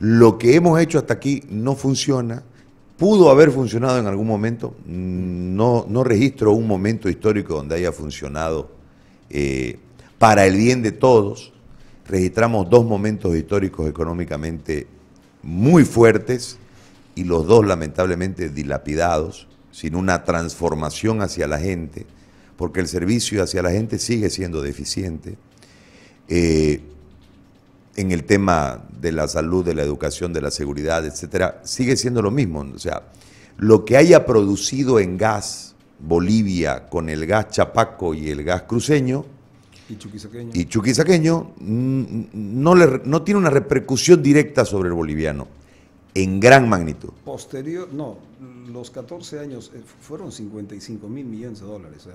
Lo que hemos hecho hasta aquí no funciona, pudo haber funcionado en algún momento, no, no registro un momento histórico donde haya funcionado eh, para el bien de todos. Registramos dos momentos históricos económicamente muy fuertes y los dos lamentablemente dilapidados, sin una transformación hacia la gente porque el servicio hacia la gente sigue siendo deficiente. Eh, en el tema de la salud, de la educación, de la seguridad, etcétera, sigue siendo lo mismo. O sea, lo que haya producido en gas Bolivia con el gas chapaco y el gas cruceño y chuquisaqueño, mm, no, no tiene una repercusión directa sobre el boliviano en gran magnitud. Posterior, no, los 14 años eh, fueron 55 mil millones de dólares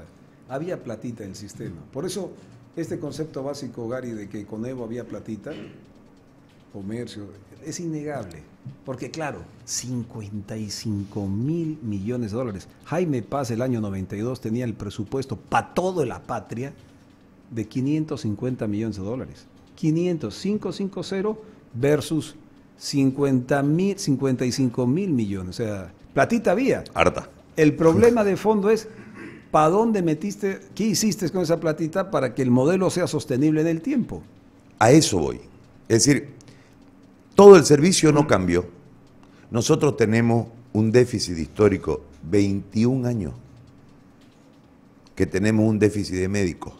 había platita en el sistema. Por eso, este concepto básico, Gary, de que con Evo había platita, comercio, es innegable. Porque claro, 55 mil millones de dólares. Jaime Paz el año 92 tenía el presupuesto para toda la patria de 550 millones de dólares. 500, versus 50 mil, 55 mil millones. O sea, platita había. Harta. El problema de fondo es ¿para dónde metiste, qué hiciste con esa platita para que el modelo sea sostenible en el tiempo? A eso voy. Es decir, todo el servicio no cambió. Nosotros tenemos un déficit histórico, 21 años, que tenemos un déficit de médicos.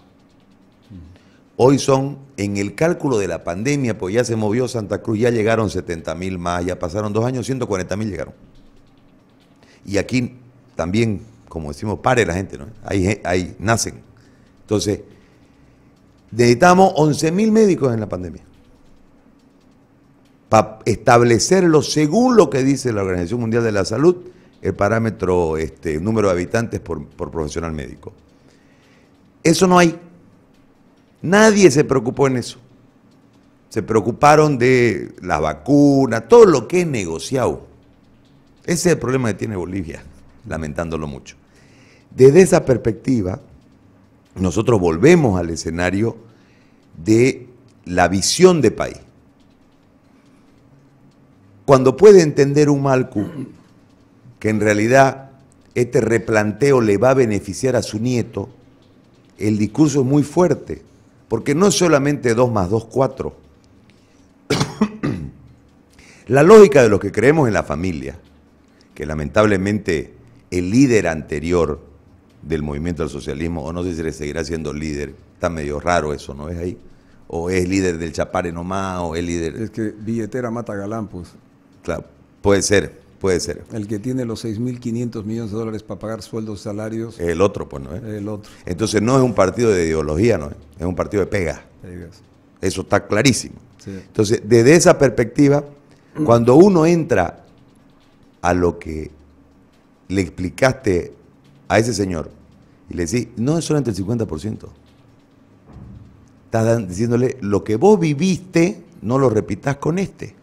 Hoy son, en el cálculo de la pandemia, pues ya se movió Santa Cruz, ya llegaron 70 mil más, ya pasaron dos años, 140 mil llegaron. Y aquí también como decimos, pare la gente, ¿no? Ahí, eh, ahí nacen. Entonces, necesitamos 11.000 médicos en la pandemia para establecerlo según lo que dice la Organización Mundial de la Salud, el parámetro, este, número de habitantes por, por profesional médico. Eso no hay. Nadie se preocupó en eso. Se preocuparon de la vacuna, todo lo que es negociado. Ese es el problema que tiene Bolivia, lamentándolo mucho. Desde esa perspectiva, nosotros volvemos al escenario de la visión de país. Cuando puede entender un Malcu que en realidad este replanteo le va a beneficiar a su nieto, el discurso es muy fuerte, porque no es solamente dos más dos, cuatro. la lógica de los que creemos en la familia, que lamentablemente el líder anterior del movimiento del socialismo, o no sé si le seguirá siendo líder, está medio raro eso, ¿no es ahí? O es líder del Chapare nomás, o es líder... Es que billetera mata galán, pues. Claro, puede ser, puede ser. El que tiene los 6.500 millones de dólares para pagar sueldos, salarios... El otro, pues, ¿no es? El otro. Entonces no es un partido de ideología, ¿no es? Es un partido de pega. Pegas. Eso está clarísimo. Entonces, desde esa perspectiva, cuando uno entra a lo que le explicaste a ese señor y le decís, no es solamente el 50%. Estás diciéndole, lo que vos viviste, no lo repitas con este.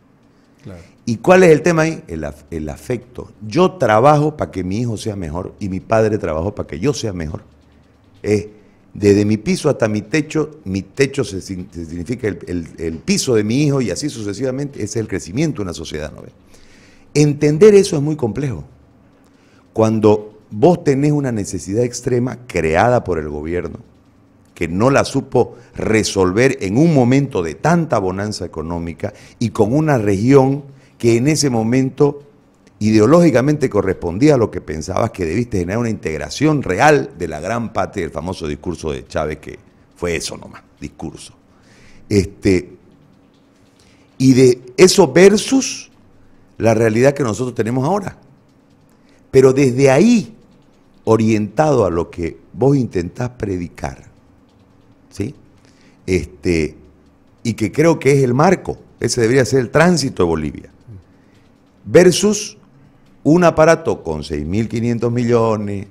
¿Y cuál es el tema ahí? El, afecto. Yo trabajo para que mi hijo sea mejor y mi padre trabajó para que yo sea mejor. Es, desde mi piso hasta mi techo, mi techo se, significa el, piso de mi hijo y así sucesivamente, ese es el crecimiento de una sociedad. ¿no? Entender eso es muy complejo. Cuando vos tenés una necesidad extrema creada por el gobierno, que no la supo resolver en un momento de tanta bonanza económica y con una región que en ese momento ideológicamente correspondía a lo que pensabas que debiste generar una integración real de la gran parte del famoso discurso de Chávez, que fue eso nomás, discurso. Este, y de eso versus la realidad que nosotros tenemos ahora. Pero desde ahí orientado a lo que vos intentás predicar, ¿sí? Este, y que creo que es el marco, ese debería ser el tránsito de Bolivia, versus un aparato con 6.500 millones,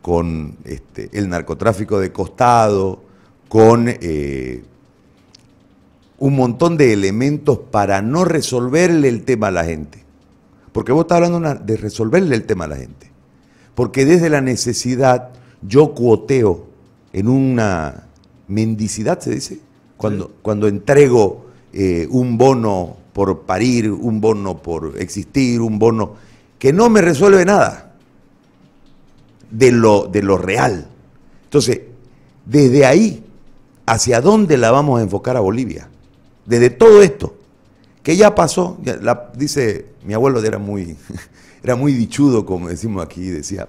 con este, el narcotráfico de costado, con eh, un montón de elementos para no resolverle el tema a la gente. Porque vos estás hablando de resolverle el tema a la gente porque desde la necesidad yo cuoteo en una mendicidad, se dice, cuando, cuando entrego eh, un bono por parir, un bono por existir, un bono que no me resuelve nada de lo, de lo real. Entonces, desde ahí, ¿hacia dónde la vamos a enfocar a Bolivia? Desde todo esto, que ya pasó, dice mi abuelo, era muy, era muy dichudo, como decimos aquí, decía,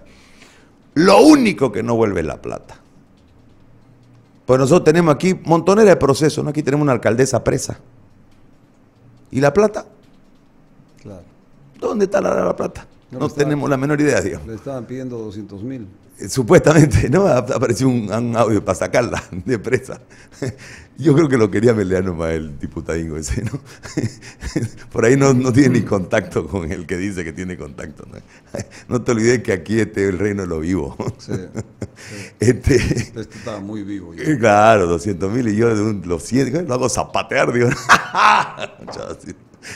lo único que no vuelve es la plata. Pues nosotros tenemos aquí montonera de procesos, ¿no? Aquí tenemos una alcaldesa presa. ¿Y la plata? Claro. ¿Dónde está la, la plata? No, tenemos la menor idea, digo. Le estaban pidiendo 200 mil. Eh, supuestamente, ¿no? Apareció un, audio para sacarla de presa. Yo creo que lo quería melear nomás el diputadingo ese, ¿no? Por ahí no, tiene ni contacto con el que dice que tiene contacto. No, no te olvides que aquí este el reino de lo vivo. Sí, este, este, estaba muy vivo. Eh, claro, 200 mil y yo de un, lo, hago zapatear, digo.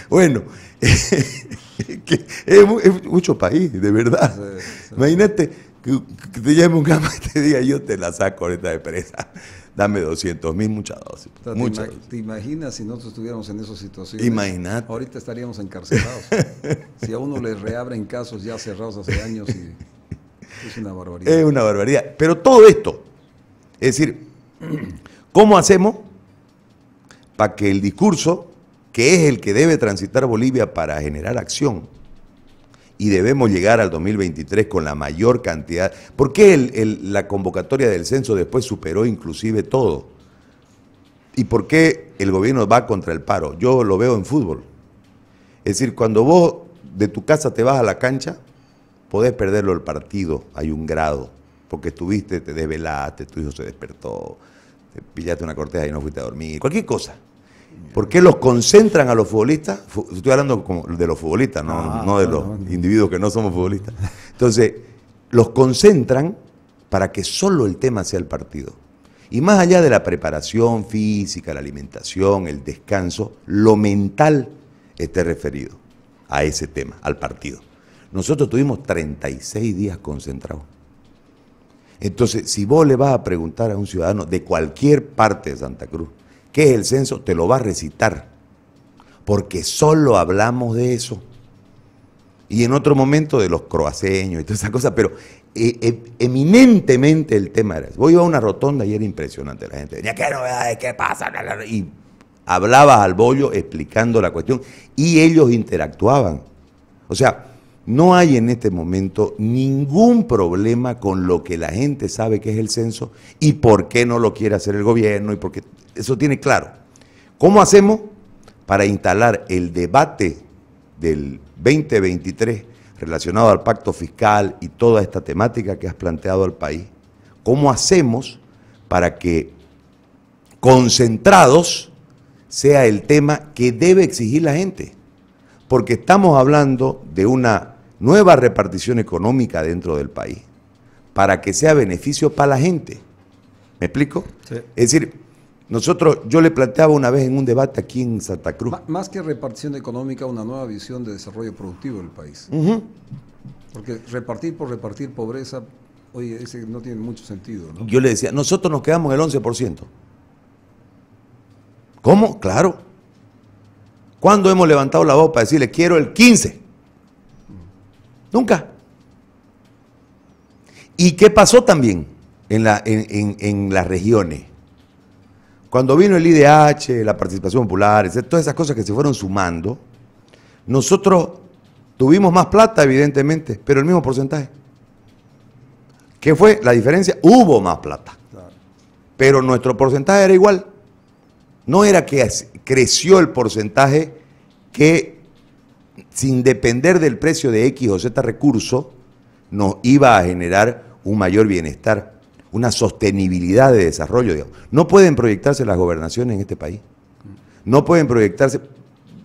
bueno es, mucho país, de verdad. Imagínate que, te llame un gama y te diga, yo te la saco ahorita de presa. Dame 200 mil, muchachos te, imaginas si nosotros estuviéramos en esa situación? Imagínate. Ahorita estaríamos encarcelados. si a uno le reabren casos ya cerrados hace años, y, es una barbaridad. Es una barbaridad. Pero todo esto, es decir, ¿cómo hacemos para que el discurso que es el que debe transitar Bolivia para generar acción. Y debemos llegar al 2023 con la mayor cantidad. ¿Por qué la convocatoria del censo después superó inclusive todo? ¿Y por qué el gobierno va contra el paro? Yo lo veo en fútbol. Es decir, cuando vos de tu casa te vas a la cancha, podés perderlo el partido, hay un grado, porque estuviste, te desvelaste, tu hijo se despertó, te pillaste una corteza y no fuiste a dormir, cualquier cosa. ¿Por qué los concentran a los futbolistas? Estoy hablando de los futbolistas, no, ah, de los individuos que no somos futbolistas. Entonces, los concentran para que solo el tema sea el partido. Y más allá de la preparación física, la alimentación, el descanso, lo mental esté referido a ese tema, al partido. Nosotros tuvimos 36 días concentrados. Entonces, si vos le vas a preguntar a un ciudadano de cualquier parte de Santa Cruz, ¿Qué es el censo? Te lo va a recitar. Porque solo hablamos de eso. Y en otro momento de los croaceños y toda esa cosa, pero eh, eh, eminentemente el tema era. Voy a una rotonda y era impresionante la gente. decía, ¿qué novedades? ¿Qué pasa? Y hablabas al bollo explicando la cuestión y ellos interactuaban. O sea, no hay en este momento ningún problema con lo que la gente sabe que es el censo y por qué no lo quiere hacer el gobierno y porque eso tiene claro. ¿Cómo hacemos para instalar el debate del 2023 relacionado al pacto fiscal y toda esta temática que has planteado al país? ¿Cómo hacemos para que concentrados sea el tema que debe exigir la gente? Porque estamos hablando de una nueva repartición económica dentro del país, para que sea beneficio para la gente. ¿Me explico? Es decir, nosotros, yo le planteaba una vez en un debate aquí en Santa Cruz. más que repartición económica, una nueva visión de desarrollo productivo del país. Porque repartir por repartir pobreza, oye, ese no tiene mucho sentido. Yo le decía, nosotros nos quedamos en el 11%. ¿Cómo? Claro. ¿Cuándo hemos levantado la voz para decirle, quiero el 15%? Nunca. ¿Y qué pasó también en, la, las regiones? Cuando vino el IDH, la participación popular, todas esas cosas que se fueron sumando, nosotros tuvimos más plata, evidentemente, pero el mismo porcentaje. ¿Qué fue la diferencia? Hubo más plata, pero nuestro porcentaje era igual. No era que creció el porcentaje sin depender del precio de X o Z recurso, nos iba a generar un mayor bienestar, una sostenibilidad de desarrollo. No pueden proyectarse las gobernaciones en este país. No pueden proyectarse.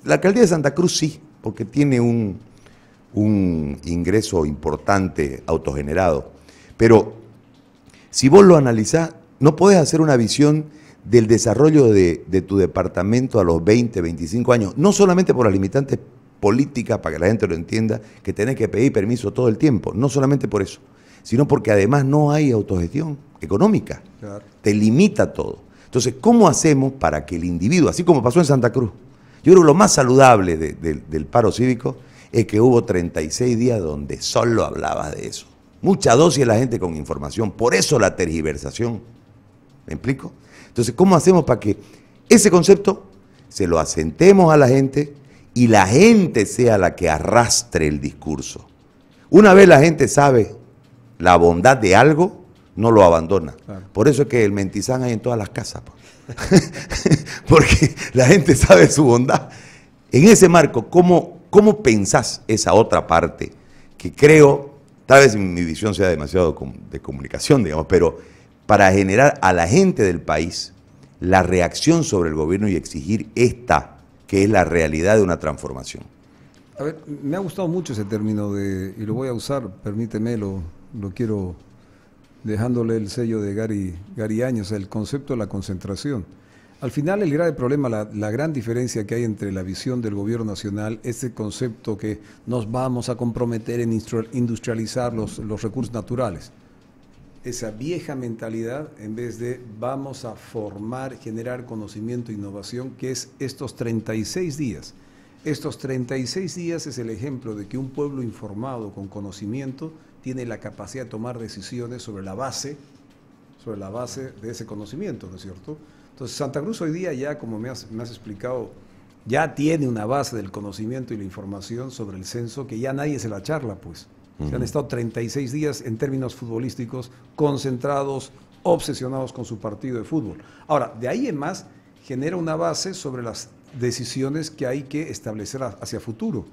La alcaldía de Santa Cruz sí, porque tiene un, ingreso importante autogenerado. Pero si vos lo analizás, no podés hacer una visión del desarrollo de, de, tu departamento a los 20, 25 años, no solamente por las limitantes ...política, para que la gente lo entienda, que tenés que pedir permiso todo el tiempo. No solamente por eso, sino porque además no hay autogestión económica. Te limita todo. Entonces, ¿cómo hacemos para que el individuo, así como pasó en Santa Cruz, yo creo que lo más saludable del paro cívico es que hubo 36 días donde solo hablabas de eso. Mucha dosis de la gente con información, por eso la tergiversación. ¿Me explico? Entonces, ¿cómo hacemos para que ese concepto se lo asentemos a la gente, y la gente sea la que arrastre el discurso. Una vez la gente sabe la bondad de algo, no lo abandona. Por eso es que el mentizán hay en todas las casas. Pues. Porque la gente sabe su bondad. En ese marco, ¿cómo, ¿cómo pensás esa otra parte? Que creo, tal vez mi visión sea demasiado de comunicación, digamos, pero para generar a la gente del país la reacción sobre el gobierno y exigir esta que es la realidad de una transformación. A ver, me ha gustado mucho ese término de, y lo voy a usar, permíteme, lo, quiero dejándole el sello de Gary, Gary el concepto de la concentración. Al final el grave problema, la, gran diferencia que hay entre la visión del gobierno nacional, este concepto que nos vamos a comprometer en industrializar los recursos naturales esa vieja mentalidad en vez de vamos a formar, generar conocimiento, e innovación, que es estos 36 días. Estos 36 días es el ejemplo de que un pueblo informado con conocimiento tiene la capacidad de tomar decisiones sobre la base, sobre la base de ese conocimiento, ¿no es cierto? Entonces Santa Cruz hoy día ya, como me has explicado, ya tiene una base del conocimiento y la información sobre el censo que ya nadie se la charla, pues. Se han estado 36 días en términos futbolísticos concentrados, obsesionados con su partido de fútbol. Ahora, de ahí en más, genera una base sobre las decisiones que hay que establecer hacia futuro.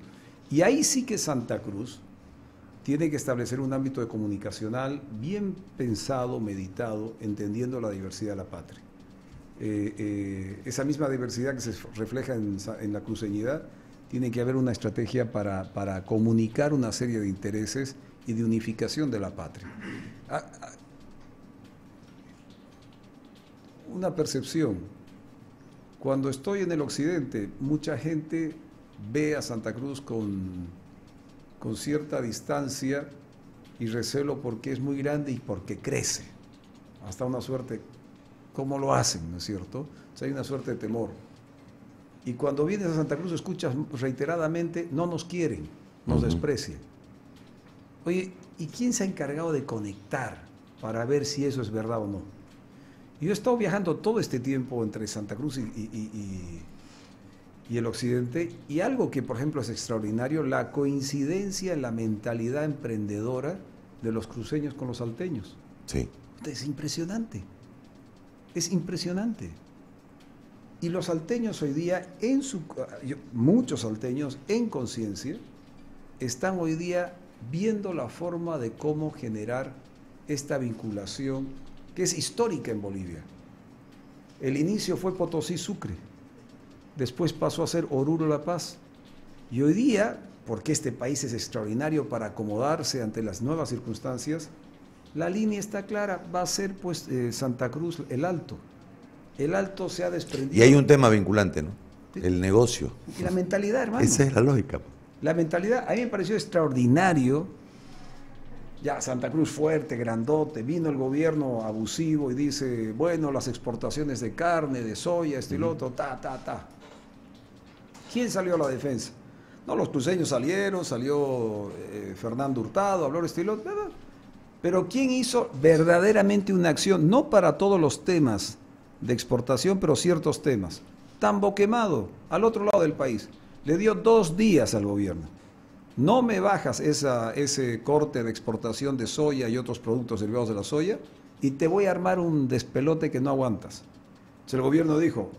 Y ahí sí que Santa Cruz tiene que establecer un ámbito de comunicacional bien pensado, meditado, entendiendo la diversidad de la patria. Eh, eh, esa misma diversidad que se refleja en, en la cruceñidad tiene que haber una estrategia para, para comunicar una serie de intereses y de unificación de la patria. Ah, ah, una percepción. Cuando estoy en el occidente, mucha gente ve a Santa Cruz con, con cierta distancia y recelo porque es muy grande y porque crece. Hasta una suerte, ¿cómo lo hacen? ¿No es cierto? hay una suerte de temor. Y cuando vienes a Santa Cruz escuchas reiteradamente, no nos quieren, nos desprecian. Oye, ¿y quién se ha encargado de conectar para ver si eso es verdad o no? Yo he estado viajando todo este tiempo entre Santa Cruz y, y, el occidente y algo que, por ejemplo, es extraordinario, la coincidencia en la mentalidad emprendedora de los cruceños con los salteños. Sí. Es impresionante. Es impresionante. Y los salteños hoy día, en su, muchos salteños en conciencia, están hoy día viendo la forma de cómo generar esta vinculación que es histórica en Bolivia. El inicio fue Potosí-Sucre, después pasó a ser Oruro-La Paz y hoy día, porque este país es extraordinario para acomodarse ante las nuevas circunstancias, la línea está clara, va a ser pues eh, Santa Cruz el Alto. El alto se ha desprendido. Y hay un tema vinculante, ¿no? El negocio. Y la mentalidad, hermano. Esa es la lógica. Pues. La mentalidad, a mí me pareció extraordinario. Ya Santa Cruz fuerte, grandote, vino el gobierno abusivo y dice, bueno, las exportaciones de carne, de soya, estiloto, y otro, ta, ta, ta. ¿Quién salió a la defensa? No, los cruceños salieron, salió eh, Fernando Hurtado, habló Estiloto, pero ¿quién hizo verdaderamente una acción? No para todos los temas, de exportación, pero ciertos temas. Tambo quemado, al otro lado del país. Le dio dos días al gobierno. No me bajas esa, ese corte de exportación de soya y otros productos derivados de la soya y te voy a armar un despelote que no aguantas. Entonces el gobierno dijo,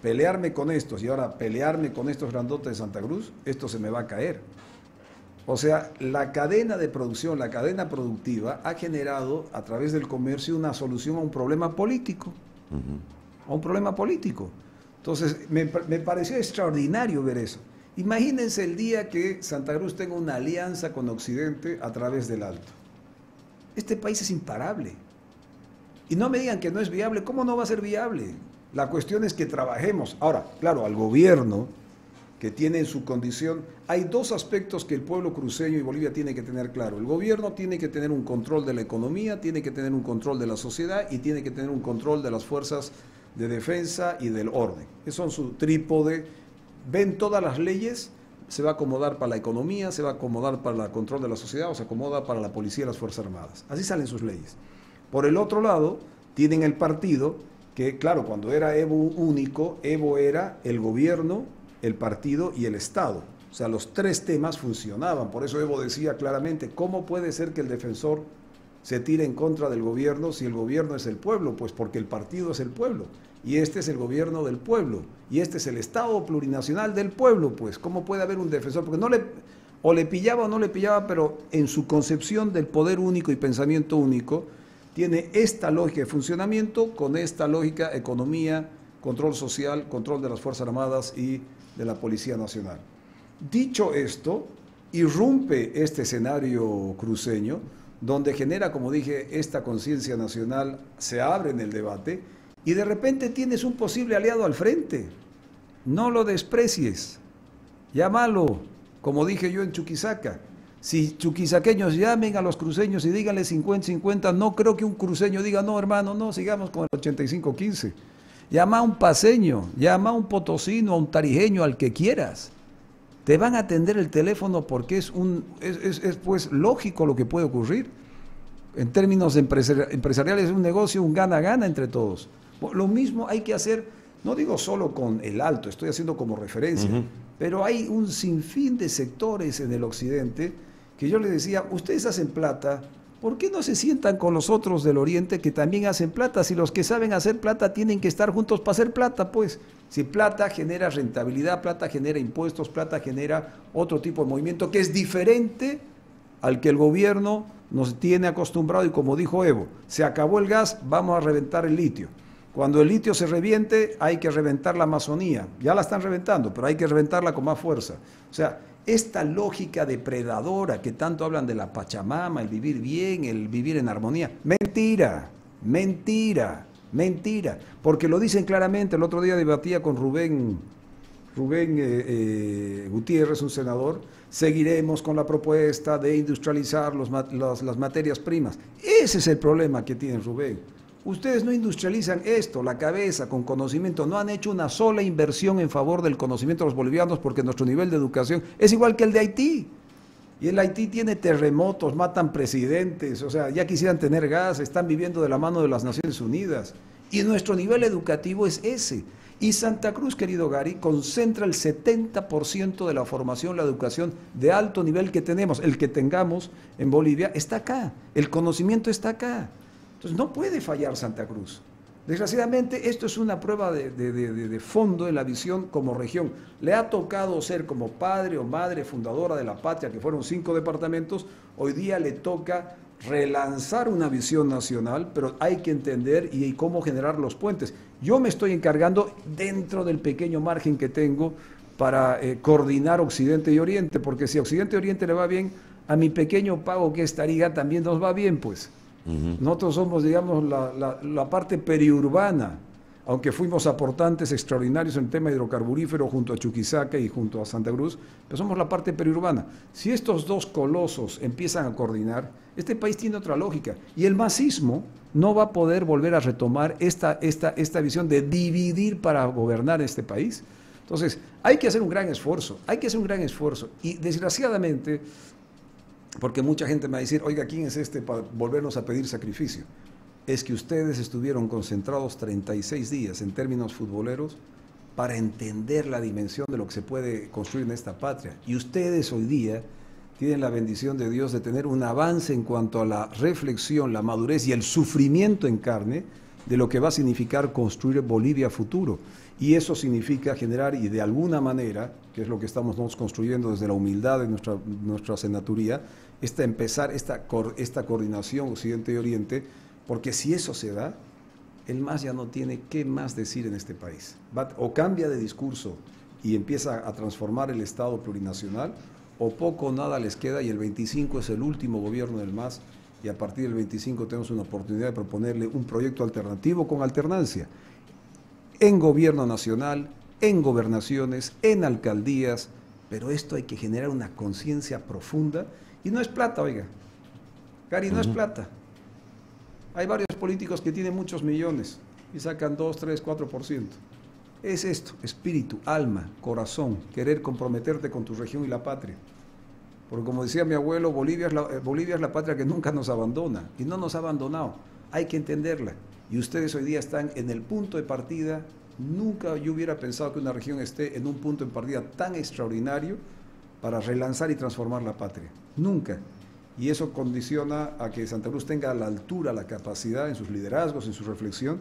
pelearme con estos y ahora pelearme con estos grandotes de Santa Cruz, esto se me va a caer. O sea, la cadena de producción, la cadena productiva ha generado a través del comercio una solución a un problema político a un problema político. Entonces, me, me, pareció extraordinario ver eso. Imagínense el día que Santa Cruz tenga una alianza con Occidente a través del Alto. Este país es imparable. Y no me digan que no es viable. ¿Cómo no va a ser viable? La cuestión es que trabajemos. Ahora, claro, al gobierno que tienen su condición, hay dos aspectos que el pueblo cruceño y Bolivia tiene que tener claro. El gobierno tiene que tener un control de la economía, tiene que tener un control de la sociedad y tiene que tener un control de las fuerzas de defensa y del orden. Esos son su trípode. Ven todas las leyes, se va a acomodar para la economía, se va a acomodar para el control de la sociedad o se acomoda para la policía y las Fuerzas Armadas. Así salen sus leyes. Por el otro lado, tienen el partido que, claro, cuando era Evo único, Evo era el gobierno el partido y el Estado. O sea, los tres temas funcionaban. Por eso Evo decía claramente, ¿cómo puede ser que el defensor se tire en contra del gobierno si el gobierno es el pueblo? Pues porque el partido es el pueblo. Y este es el gobierno del pueblo. Y este es el Estado plurinacional del pueblo. Pues, ¿cómo puede haber un defensor? Porque no le, o le pillaba o no le pillaba, pero en su concepción del poder único y pensamiento único, tiene esta lógica de funcionamiento con esta lógica economía, control social, control de las Fuerzas Armadas y de la Policía Nacional. Dicho esto, irrumpe este escenario cruceño, donde genera, como dije, esta conciencia nacional, se abre en el debate y de repente tienes un posible aliado al frente. No lo desprecies, llámalo, como dije yo en Chuquisaca. Si chuquisaqueños llamen a los cruceños y díganle 50-50, no creo que un cruceño diga, no hermano, no, sigamos con el 85-15 llama a un paseño, llama a un potosino, a un tarijeño, al que quieras. Te van a atender el teléfono porque es, un, es, pues lógico lo que puede ocurrir. En términos empresariales es un negocio, un gana-gana entre todos. Lo mismo hay que hacer, no digo solo con el alto, estoy haciendo como referencia, pero hay un sinfín de sectores en el occidente que yo les decía, ustedes hacen plata ¿Por qué no se sientan con los otros del Oriente que también hacen plata? Si los que saben hacer plata tienen que estar juntos para hacer plata, pues. Si plata genera rentabilidad, plata genera impuestos, plata genera otro tipo de movimiento que es diferente al que el gobierno nos tiene acostumbrado. Y como dijo Evo, se acabó el gas, vamos a reventar el litio. Cuando el litio se reviente, hay que reventar la Amazonía. Ya la están reventando, pero hay que reventarla con más fuerza. O sea, esta lógica depredadora que tanto hablan de la Pachamama, el vivir bien, el vivir en armonía. Mentira, mentira, mentira. Porque lo dicen claramente. El otro día debatía con Rubén, Rubén eh, eh, Gutiérrez, un senador. Seguiremos con la propuesta de industrializar las materias primas. Ese es el problema que tiene Rubén Ustedes no industrializan esto, la cabeza, con conocimiento. No han hecho una sola inversión en favor del conocimiento de los bolivianos porque nuestro nivel de educación es igual que el de Haití. Y el Haití tiene terremotos, matan presidentes, o sea, ya quisieran tener gas, están viviendo de la mano de las Naciones Unidas. Y nuestro nivel educativo es ese. Y Santa Cruz, querido Gary, concentra el 70% de la formación, la educación de alto nivel que tenemos. El que tengamos en Bolivia está acá, el conocimiento está acá. Entonces no puede fallar Santa Cruz. Desgraciadamente esto es una prueba de, fondo en la visión como región. Le ha tocado ser como padre o madre fundadora de la patria, que fueron cinco departamentos, hoy día le toca relanzar una visión nacional, pero hay que entender y, cómo generar los puentes. Yo me estoy encargando dentro del pequeño margen que tengo para eh, coordinar Occidente y Oriente, porque si a Occidente y Oriente le va bien, a mi pequeño pago que es Tariga también nos va bien, pues. Nosotros somos, digamos, la, parte periurbana, aunque fuimos aportantes extraordinarios en el tema hidrocarburífero junto a Chuquisaca y junto a Santa Cruz, pero somos la parte periurbana. Si estos dos colosos empiezan a coordinar, este país tiene otra lógica. Y el masismo no va a poder volver a retomar esta, esta visión de dividir para gobernar este país. Entonces, hay que hacer un gran esfuerzo, hay que hacer un gran esfuerzo. Y desgraciadamente, porque mucha gente me va a decir, oiga, ¿quién es este para volvernos a pedir sacrificio? Es que ustedes estuvieron concentrados 36 días en términos futboleros para entender la dimensión de lo que se puede construir en esta patria. Y ustedes hoy día tienen la bendición de Dios de tener un avance en cuanto a la reflexión, la madurez y el sufrimiento en carne de lo que va a significar construir Bolivia futuro. Y eso significa generar, y de alguna manera, que es lo que estamos construyendo desde la humildad de nuestra, nuestra senaturía, esta, empezar esta, esta coordinación Occidente y Oriente, porque si eso se da, el MAS ya no tiene qué más decir en este país. o cambia de discurso y empieza a transformar el Estado plurinacional, o poco o nada les queda y el 25 es el último gobierno del MAS y a partir del 25 tenemos una oportunidad de proponerle un proyecto alternativo con alternancia en gobierno nacional, en gobernaciones, en alcaldías, pero esto hay que generar una conciencia profunda y no es plata, oiga. Cari, no es plata. Hay varios políticos que tienen muchos millones y sacan 2, 3, 4%. Es esto, espíritu, alma, corazón, querer comprometerte con tu región y la patria. Porque como decía mi abuelo, Bolivia es la eh, patria que nunca nos abandona y no nos ha abandonado. Hay que entenderla y ustedes hoy día están en el punto de partida. Nunca yo hubiera pensado que una región esté en un punto de partida tan extraordinario para relanzar y transformar la patria. Nunca. Y eso condiciona a que Santa Cruz tenga la altura, la capacidad en sus liderazgos, en su reflexión,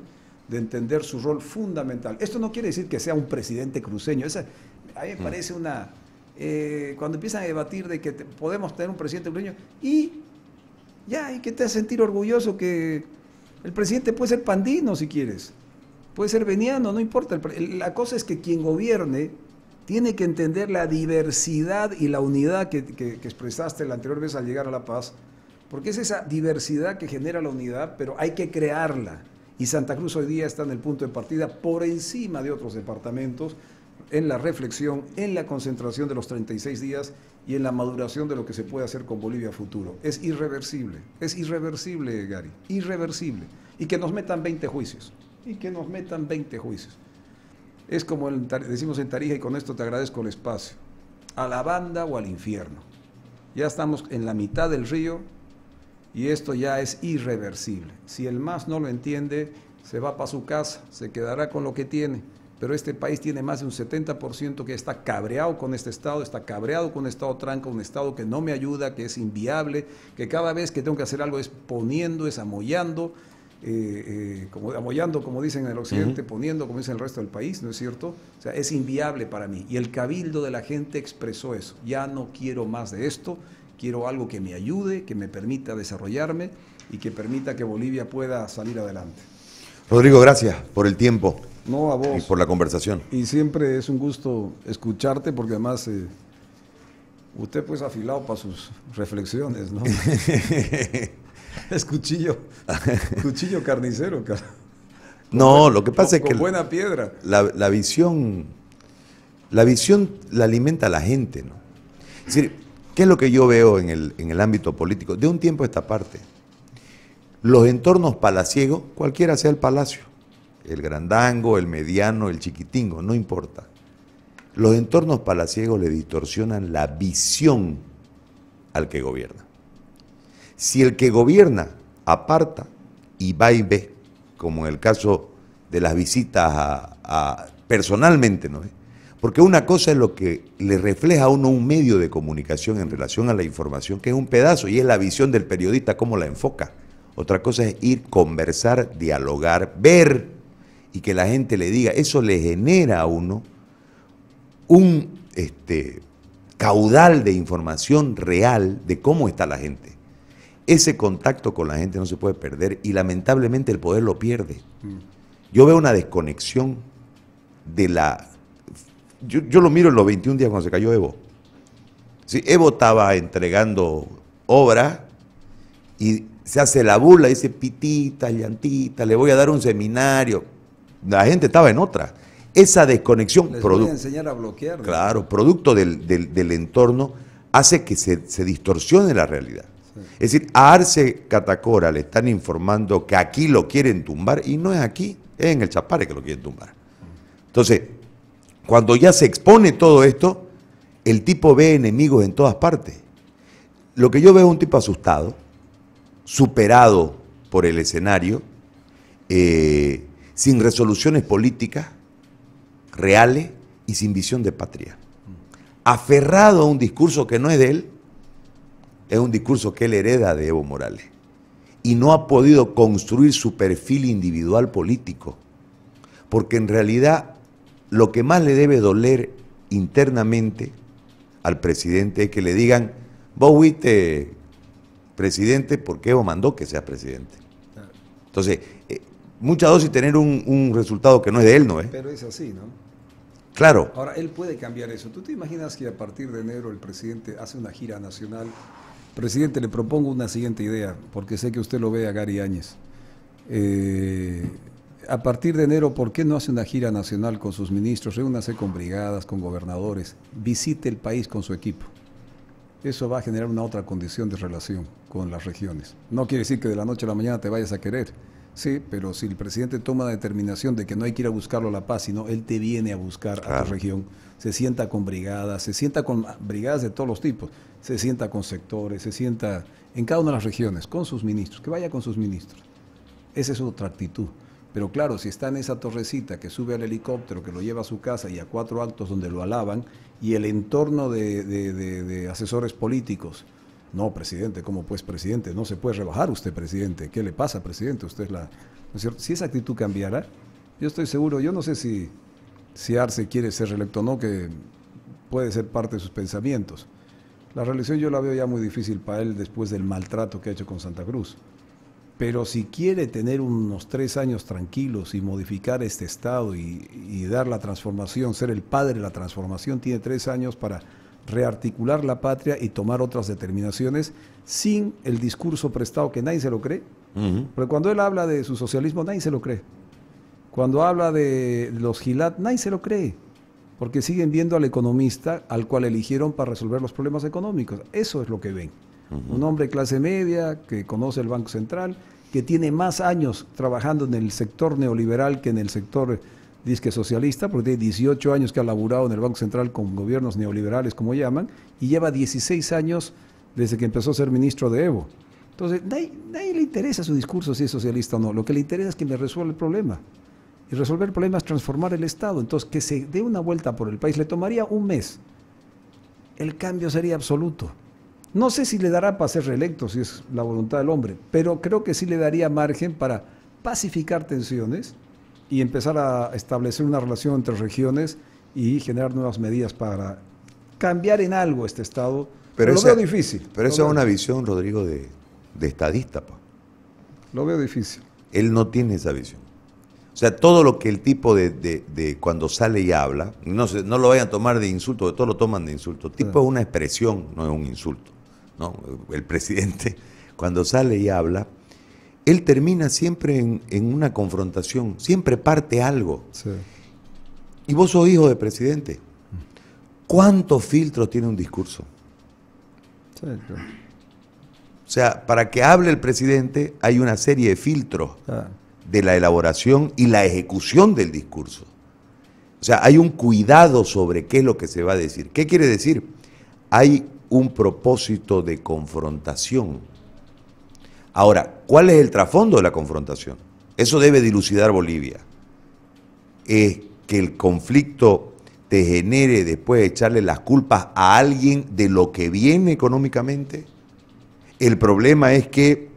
de entender su rol fundamental. Esto no quiere decir que sea un presidente cruceño. Esa, a mí me mm. parece una... Eh, cuando empiezan a debatir de que podemos tener un presidente cruceño y ya, hay que te sentir orgulloso que el presidente puede ser pandino si quieres, puede ser veniano, no importa. La cosa es que quien gobierne tiene que entender la diversidad y la unidad que, expresaste la anterior vez al llegar a La Paz, porque es esa diversidad que genera la unidad, pero hay que crearla. Y Santa Cruz hoy día está en el punto de partida por encima de otros departamentos en la reflexión, en la concentración de los 36 días y en la maduración de lo que se puede hacer con Bolivia futuro. Es irreversible, es irreversible, Gary, irreversible. Y que nos metan 20 juicios, y que nos metan 20 juicios. Es como decimos en Tarija, y con esto te agradezco el espacio, a la banda o al infierno. Ya estamos en la mitad del río y esto ya es irreversible. Si el más no lo entiende, se va para su casa, se quedará con lo que tiene pero este país tiene más de un 70% que está cabreado con este Estado, está cabreado con un Estado tranco, un Estado que no me ayuda, que es inviable, que cada vez que tengo que hacer algo es poniendo, es amollando, eh, eh, como, amollando como dicen en el occidente, poniendo como dicen el resto del país, ¿no es cierto? O sea, es inviable para mí. Y el cabildo de la gente expresó eso, ya no quiero más de esto, quiero algo que me ayude, que me permita desarrollarme y que permita que Bolivia pueda salir adelante. Rodrigo, gracias por el tiempo. No, a vos. Y por la conversación. Y siempre es un gusto escucharte porque además eh, usted pues afilado para sus reflexiones, ¿no? es cuchillo, cuchillo carnicero, cara. no, lo que pasa es que... buena piedra. La, visión, la visión la alimenta a la gente, ¿no? Es decir, ¿qué es lo que yo veo en el, en el ámbito político? De un tiempo esta parte, los entornos palaciegos, cualquiera sea el palacio, el grandango, el mediano, el chiquitingo, no importa. Los entornos palaciegos le distorsionan la visión al que gobierna. Si el que gobierna aparta y va y ve, como en el caso de las visitas a, personalmente, ¿no? Porque una cosa es lo que le refleja a uno un medio de comunicación en relación a la información, que es un pedazo, y es la visión del periodista, cómo la enfoca. Otra cosa es ir, conversar, dialogar, ver y que la gente le diga, eso le genera a uno un este, caudal de información real de cómo está la gente. Ese contacto con la gente no se puede perder y lamentablemente el poder lo pierde. Mm. Yo veo una desconexión de la... Yo, lo miro en los 21 días cuando se cayó Evo. si Evo estaba entregando obras y se hace la burla, dice pitita, llantita, le voy a dar un seminario. La gente estaba en otra. Esa desconexión... Les enseñar a bloquear. Claro, producto del, entorno, hace que se, distorsione la realidad. Es decir, a Arce Catacora le están informando que aquí lo quieren tumbar y no es aquí, es en el Chapare que lo quieren tumbar. Entonces, cuando ya se expone todo esto, el tipo ve enemigos en todas partes. Lo que yo veo es un tipo asustado, superado por el escenario, eh, sin resoluciones políticas reales y sin visión de patria. Aferrado a un discurso que no es de él, es un discurso que él hereda de Evo Morales. Y no ha podido construir su perfil individual político. Porque en realidad lo que más le debe doler internamente al presidente es que le digan, vos fuiste presidente porque Evo mandó que sea presidente. Entonces, eh, mucha dosis tener un, resultado que no es de él, ¿no eh? Pero es así, ¿no? Claro. Ahora, él puede cambiar eso. ¿Tú te imaginas que a partir de enero el presidente hace una gira nacional? Presidente, le propongo una siguiente idea, porque sé que usted lo ve a Gary Áñez. Eh, a partir de enero, ¿por qué no hace una gira nacional con sus ministros? Reúnase con brigadas, con gobernadores, visite el país con su equipo. Eso va a generar una otra condición de relación con las regiones. No quiere decir que de la noche a la mañana te vayas a querer, Sí, pero si el presidente toma la determinación de que no hay que ir a buscarlo a La Paz, sino él te viene a buscar a la región, se sienta con brigadas, se sienta con brigadas de todos los tipos, se sienta con sectores, se sienta en cada una de las regiones, con sus ministros, que vaya con sus ministros. Esa es otra actitud. Pero claro, si está en esa torrecita que sube al helicóptero, que lo lleva a su casa y a cuatro altos donde lo alaban, y el entorno de asesores políticos no, presidente, ¿cómo pues, presidente? No se puede rebajar usted, presidente. ¿Qué le pasa, presidente? Usted la... Si esa actitud cambiara, yo estoy seguro, yo no sé si, si Arce quiere ser reelecto o no, que puede ser parte de sus pensamientos. La reelección yo la veo ya muy difícil para él después del maltrato que ha hecho con Santa Cruz. Pero si quiere tener unos tres años tranquilos y modificar este Estado y dar la transformación, ser el padre de la transformación, tiene tres años para rearticular la patria y tomar otras determinaciones sin el discurso prestado que nadie se lo cree. pero Porque cuando él habla de su socialismo, nadie se lo cree. Cuando habla de los Gilad, nadie se lo cree. Porque siguen viendo al economista al cual eligieron para resolver los problemas económicos. Eso es lo que ven. Un hombre de clase media que conoce el Banco Central, que tiene más años trabajando en el sector neoliberal que en el sector disque socialista, porque tiene 18 años que ha laburado en el Banco Central con gobiernos neoliberales, como llaman, y lleva 16 años desde que empezó a ser ministro de Evo. Entonces, nadie, nadie le interesa su discurso si es socialista o no. Lo que le interesa es que me resuelva el problema. Y resolver el problema es transformar el Estado. Entonces, que se dé una vuelta por el país le tomaría un mes. El cambio sería absoluto. No sé si le dará para ser reelecto, si es la voluntad del hombre, pero creo que sí le daría margen para pacificar tensiones y empezar a establecer una relación entre regiones y generar nuevas medidas para cambiar en algo este Estado. Pero, lo veo difícil. Pero esa es una visión, Rodrigo, de, estadista. Lo veo difícil. Él no tiene esa visión. O sea, todo lo que el tipo de, cuando sale y habla, no, no lo vayan a tomar de insulto, de todo lo toman de insulto. tipo ah. es una expresión, no es un insulto. ¿no? El presidente, cuando sale y habla, él termina siempre en, una confrontación, siempre parte algo. Y vos sos hijo de presidente. ¿Cuántos filtros tiene un discurso? O sea, para que hable el presidente hay una serie de filtros de la elaboración y la ejecución del discurso. O sea, hay un cuidado sobre qué es lo que se va a decir. ¿Qué quiere decir? Hay un propósito de confrontación Ahora, ¿cuál es el trasfondo de la confrontación? Eso debe dilucidar Bolivia. Es que el conflicto te genere después de echarle las culpas a alguien de lo que viene económicamente. El problema es que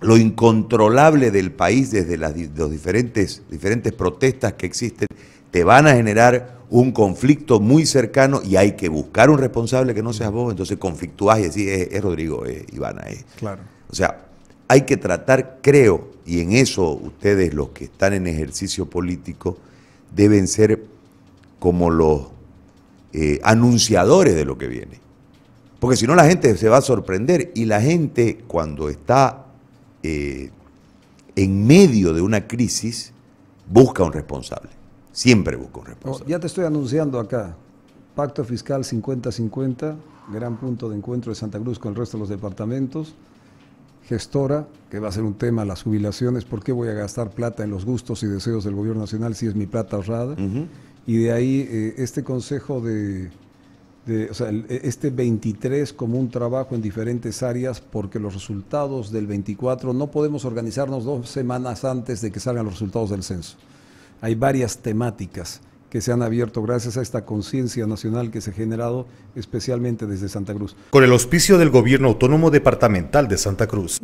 lo incontrolable del país desde las diferentes, diferentes protestas que existen te van a generar un conflicto muy cercano y hay que buscar un responsable que no seas vos, entonces conflictúas y decís, eh, es, Rodrigo, es Ivana, es. Claro. O sea, hay que tratar, creo, y en eso ustedes los que están en ejercicio político deben ser como los eh, anunciadores de lo que viene. Porque si no la gente se va a sorprender y la gente cuando está eh, en medio de una crisis busca un responsable. Siempre busca un responsable. ya te estoy anunciando acá. Pacto fiscal 50-50, gran punto de encuentro de Santa Cruz con el resto de los departamentos gestora, que va a ser un tema, las jubilaciones, ¿por qué voy a gastar plata en los gustos y deseos del gobierno nacional si es mi plata ahorrada? Y de ahí eh, este consejo de, o sea, e, este 23 como un trabajo en diferentes áreas, porque los resultados del 24 no podemos organizarnos dos semanas antes de que salgan los resultados del censo. Hay varias temáticas que se han abierto gracias a esta conciencia nacional que se ha generado especialmente desde Santa Cruz. Con el auspicio del Gobierno Autónomo Departamental de Santa Cruz.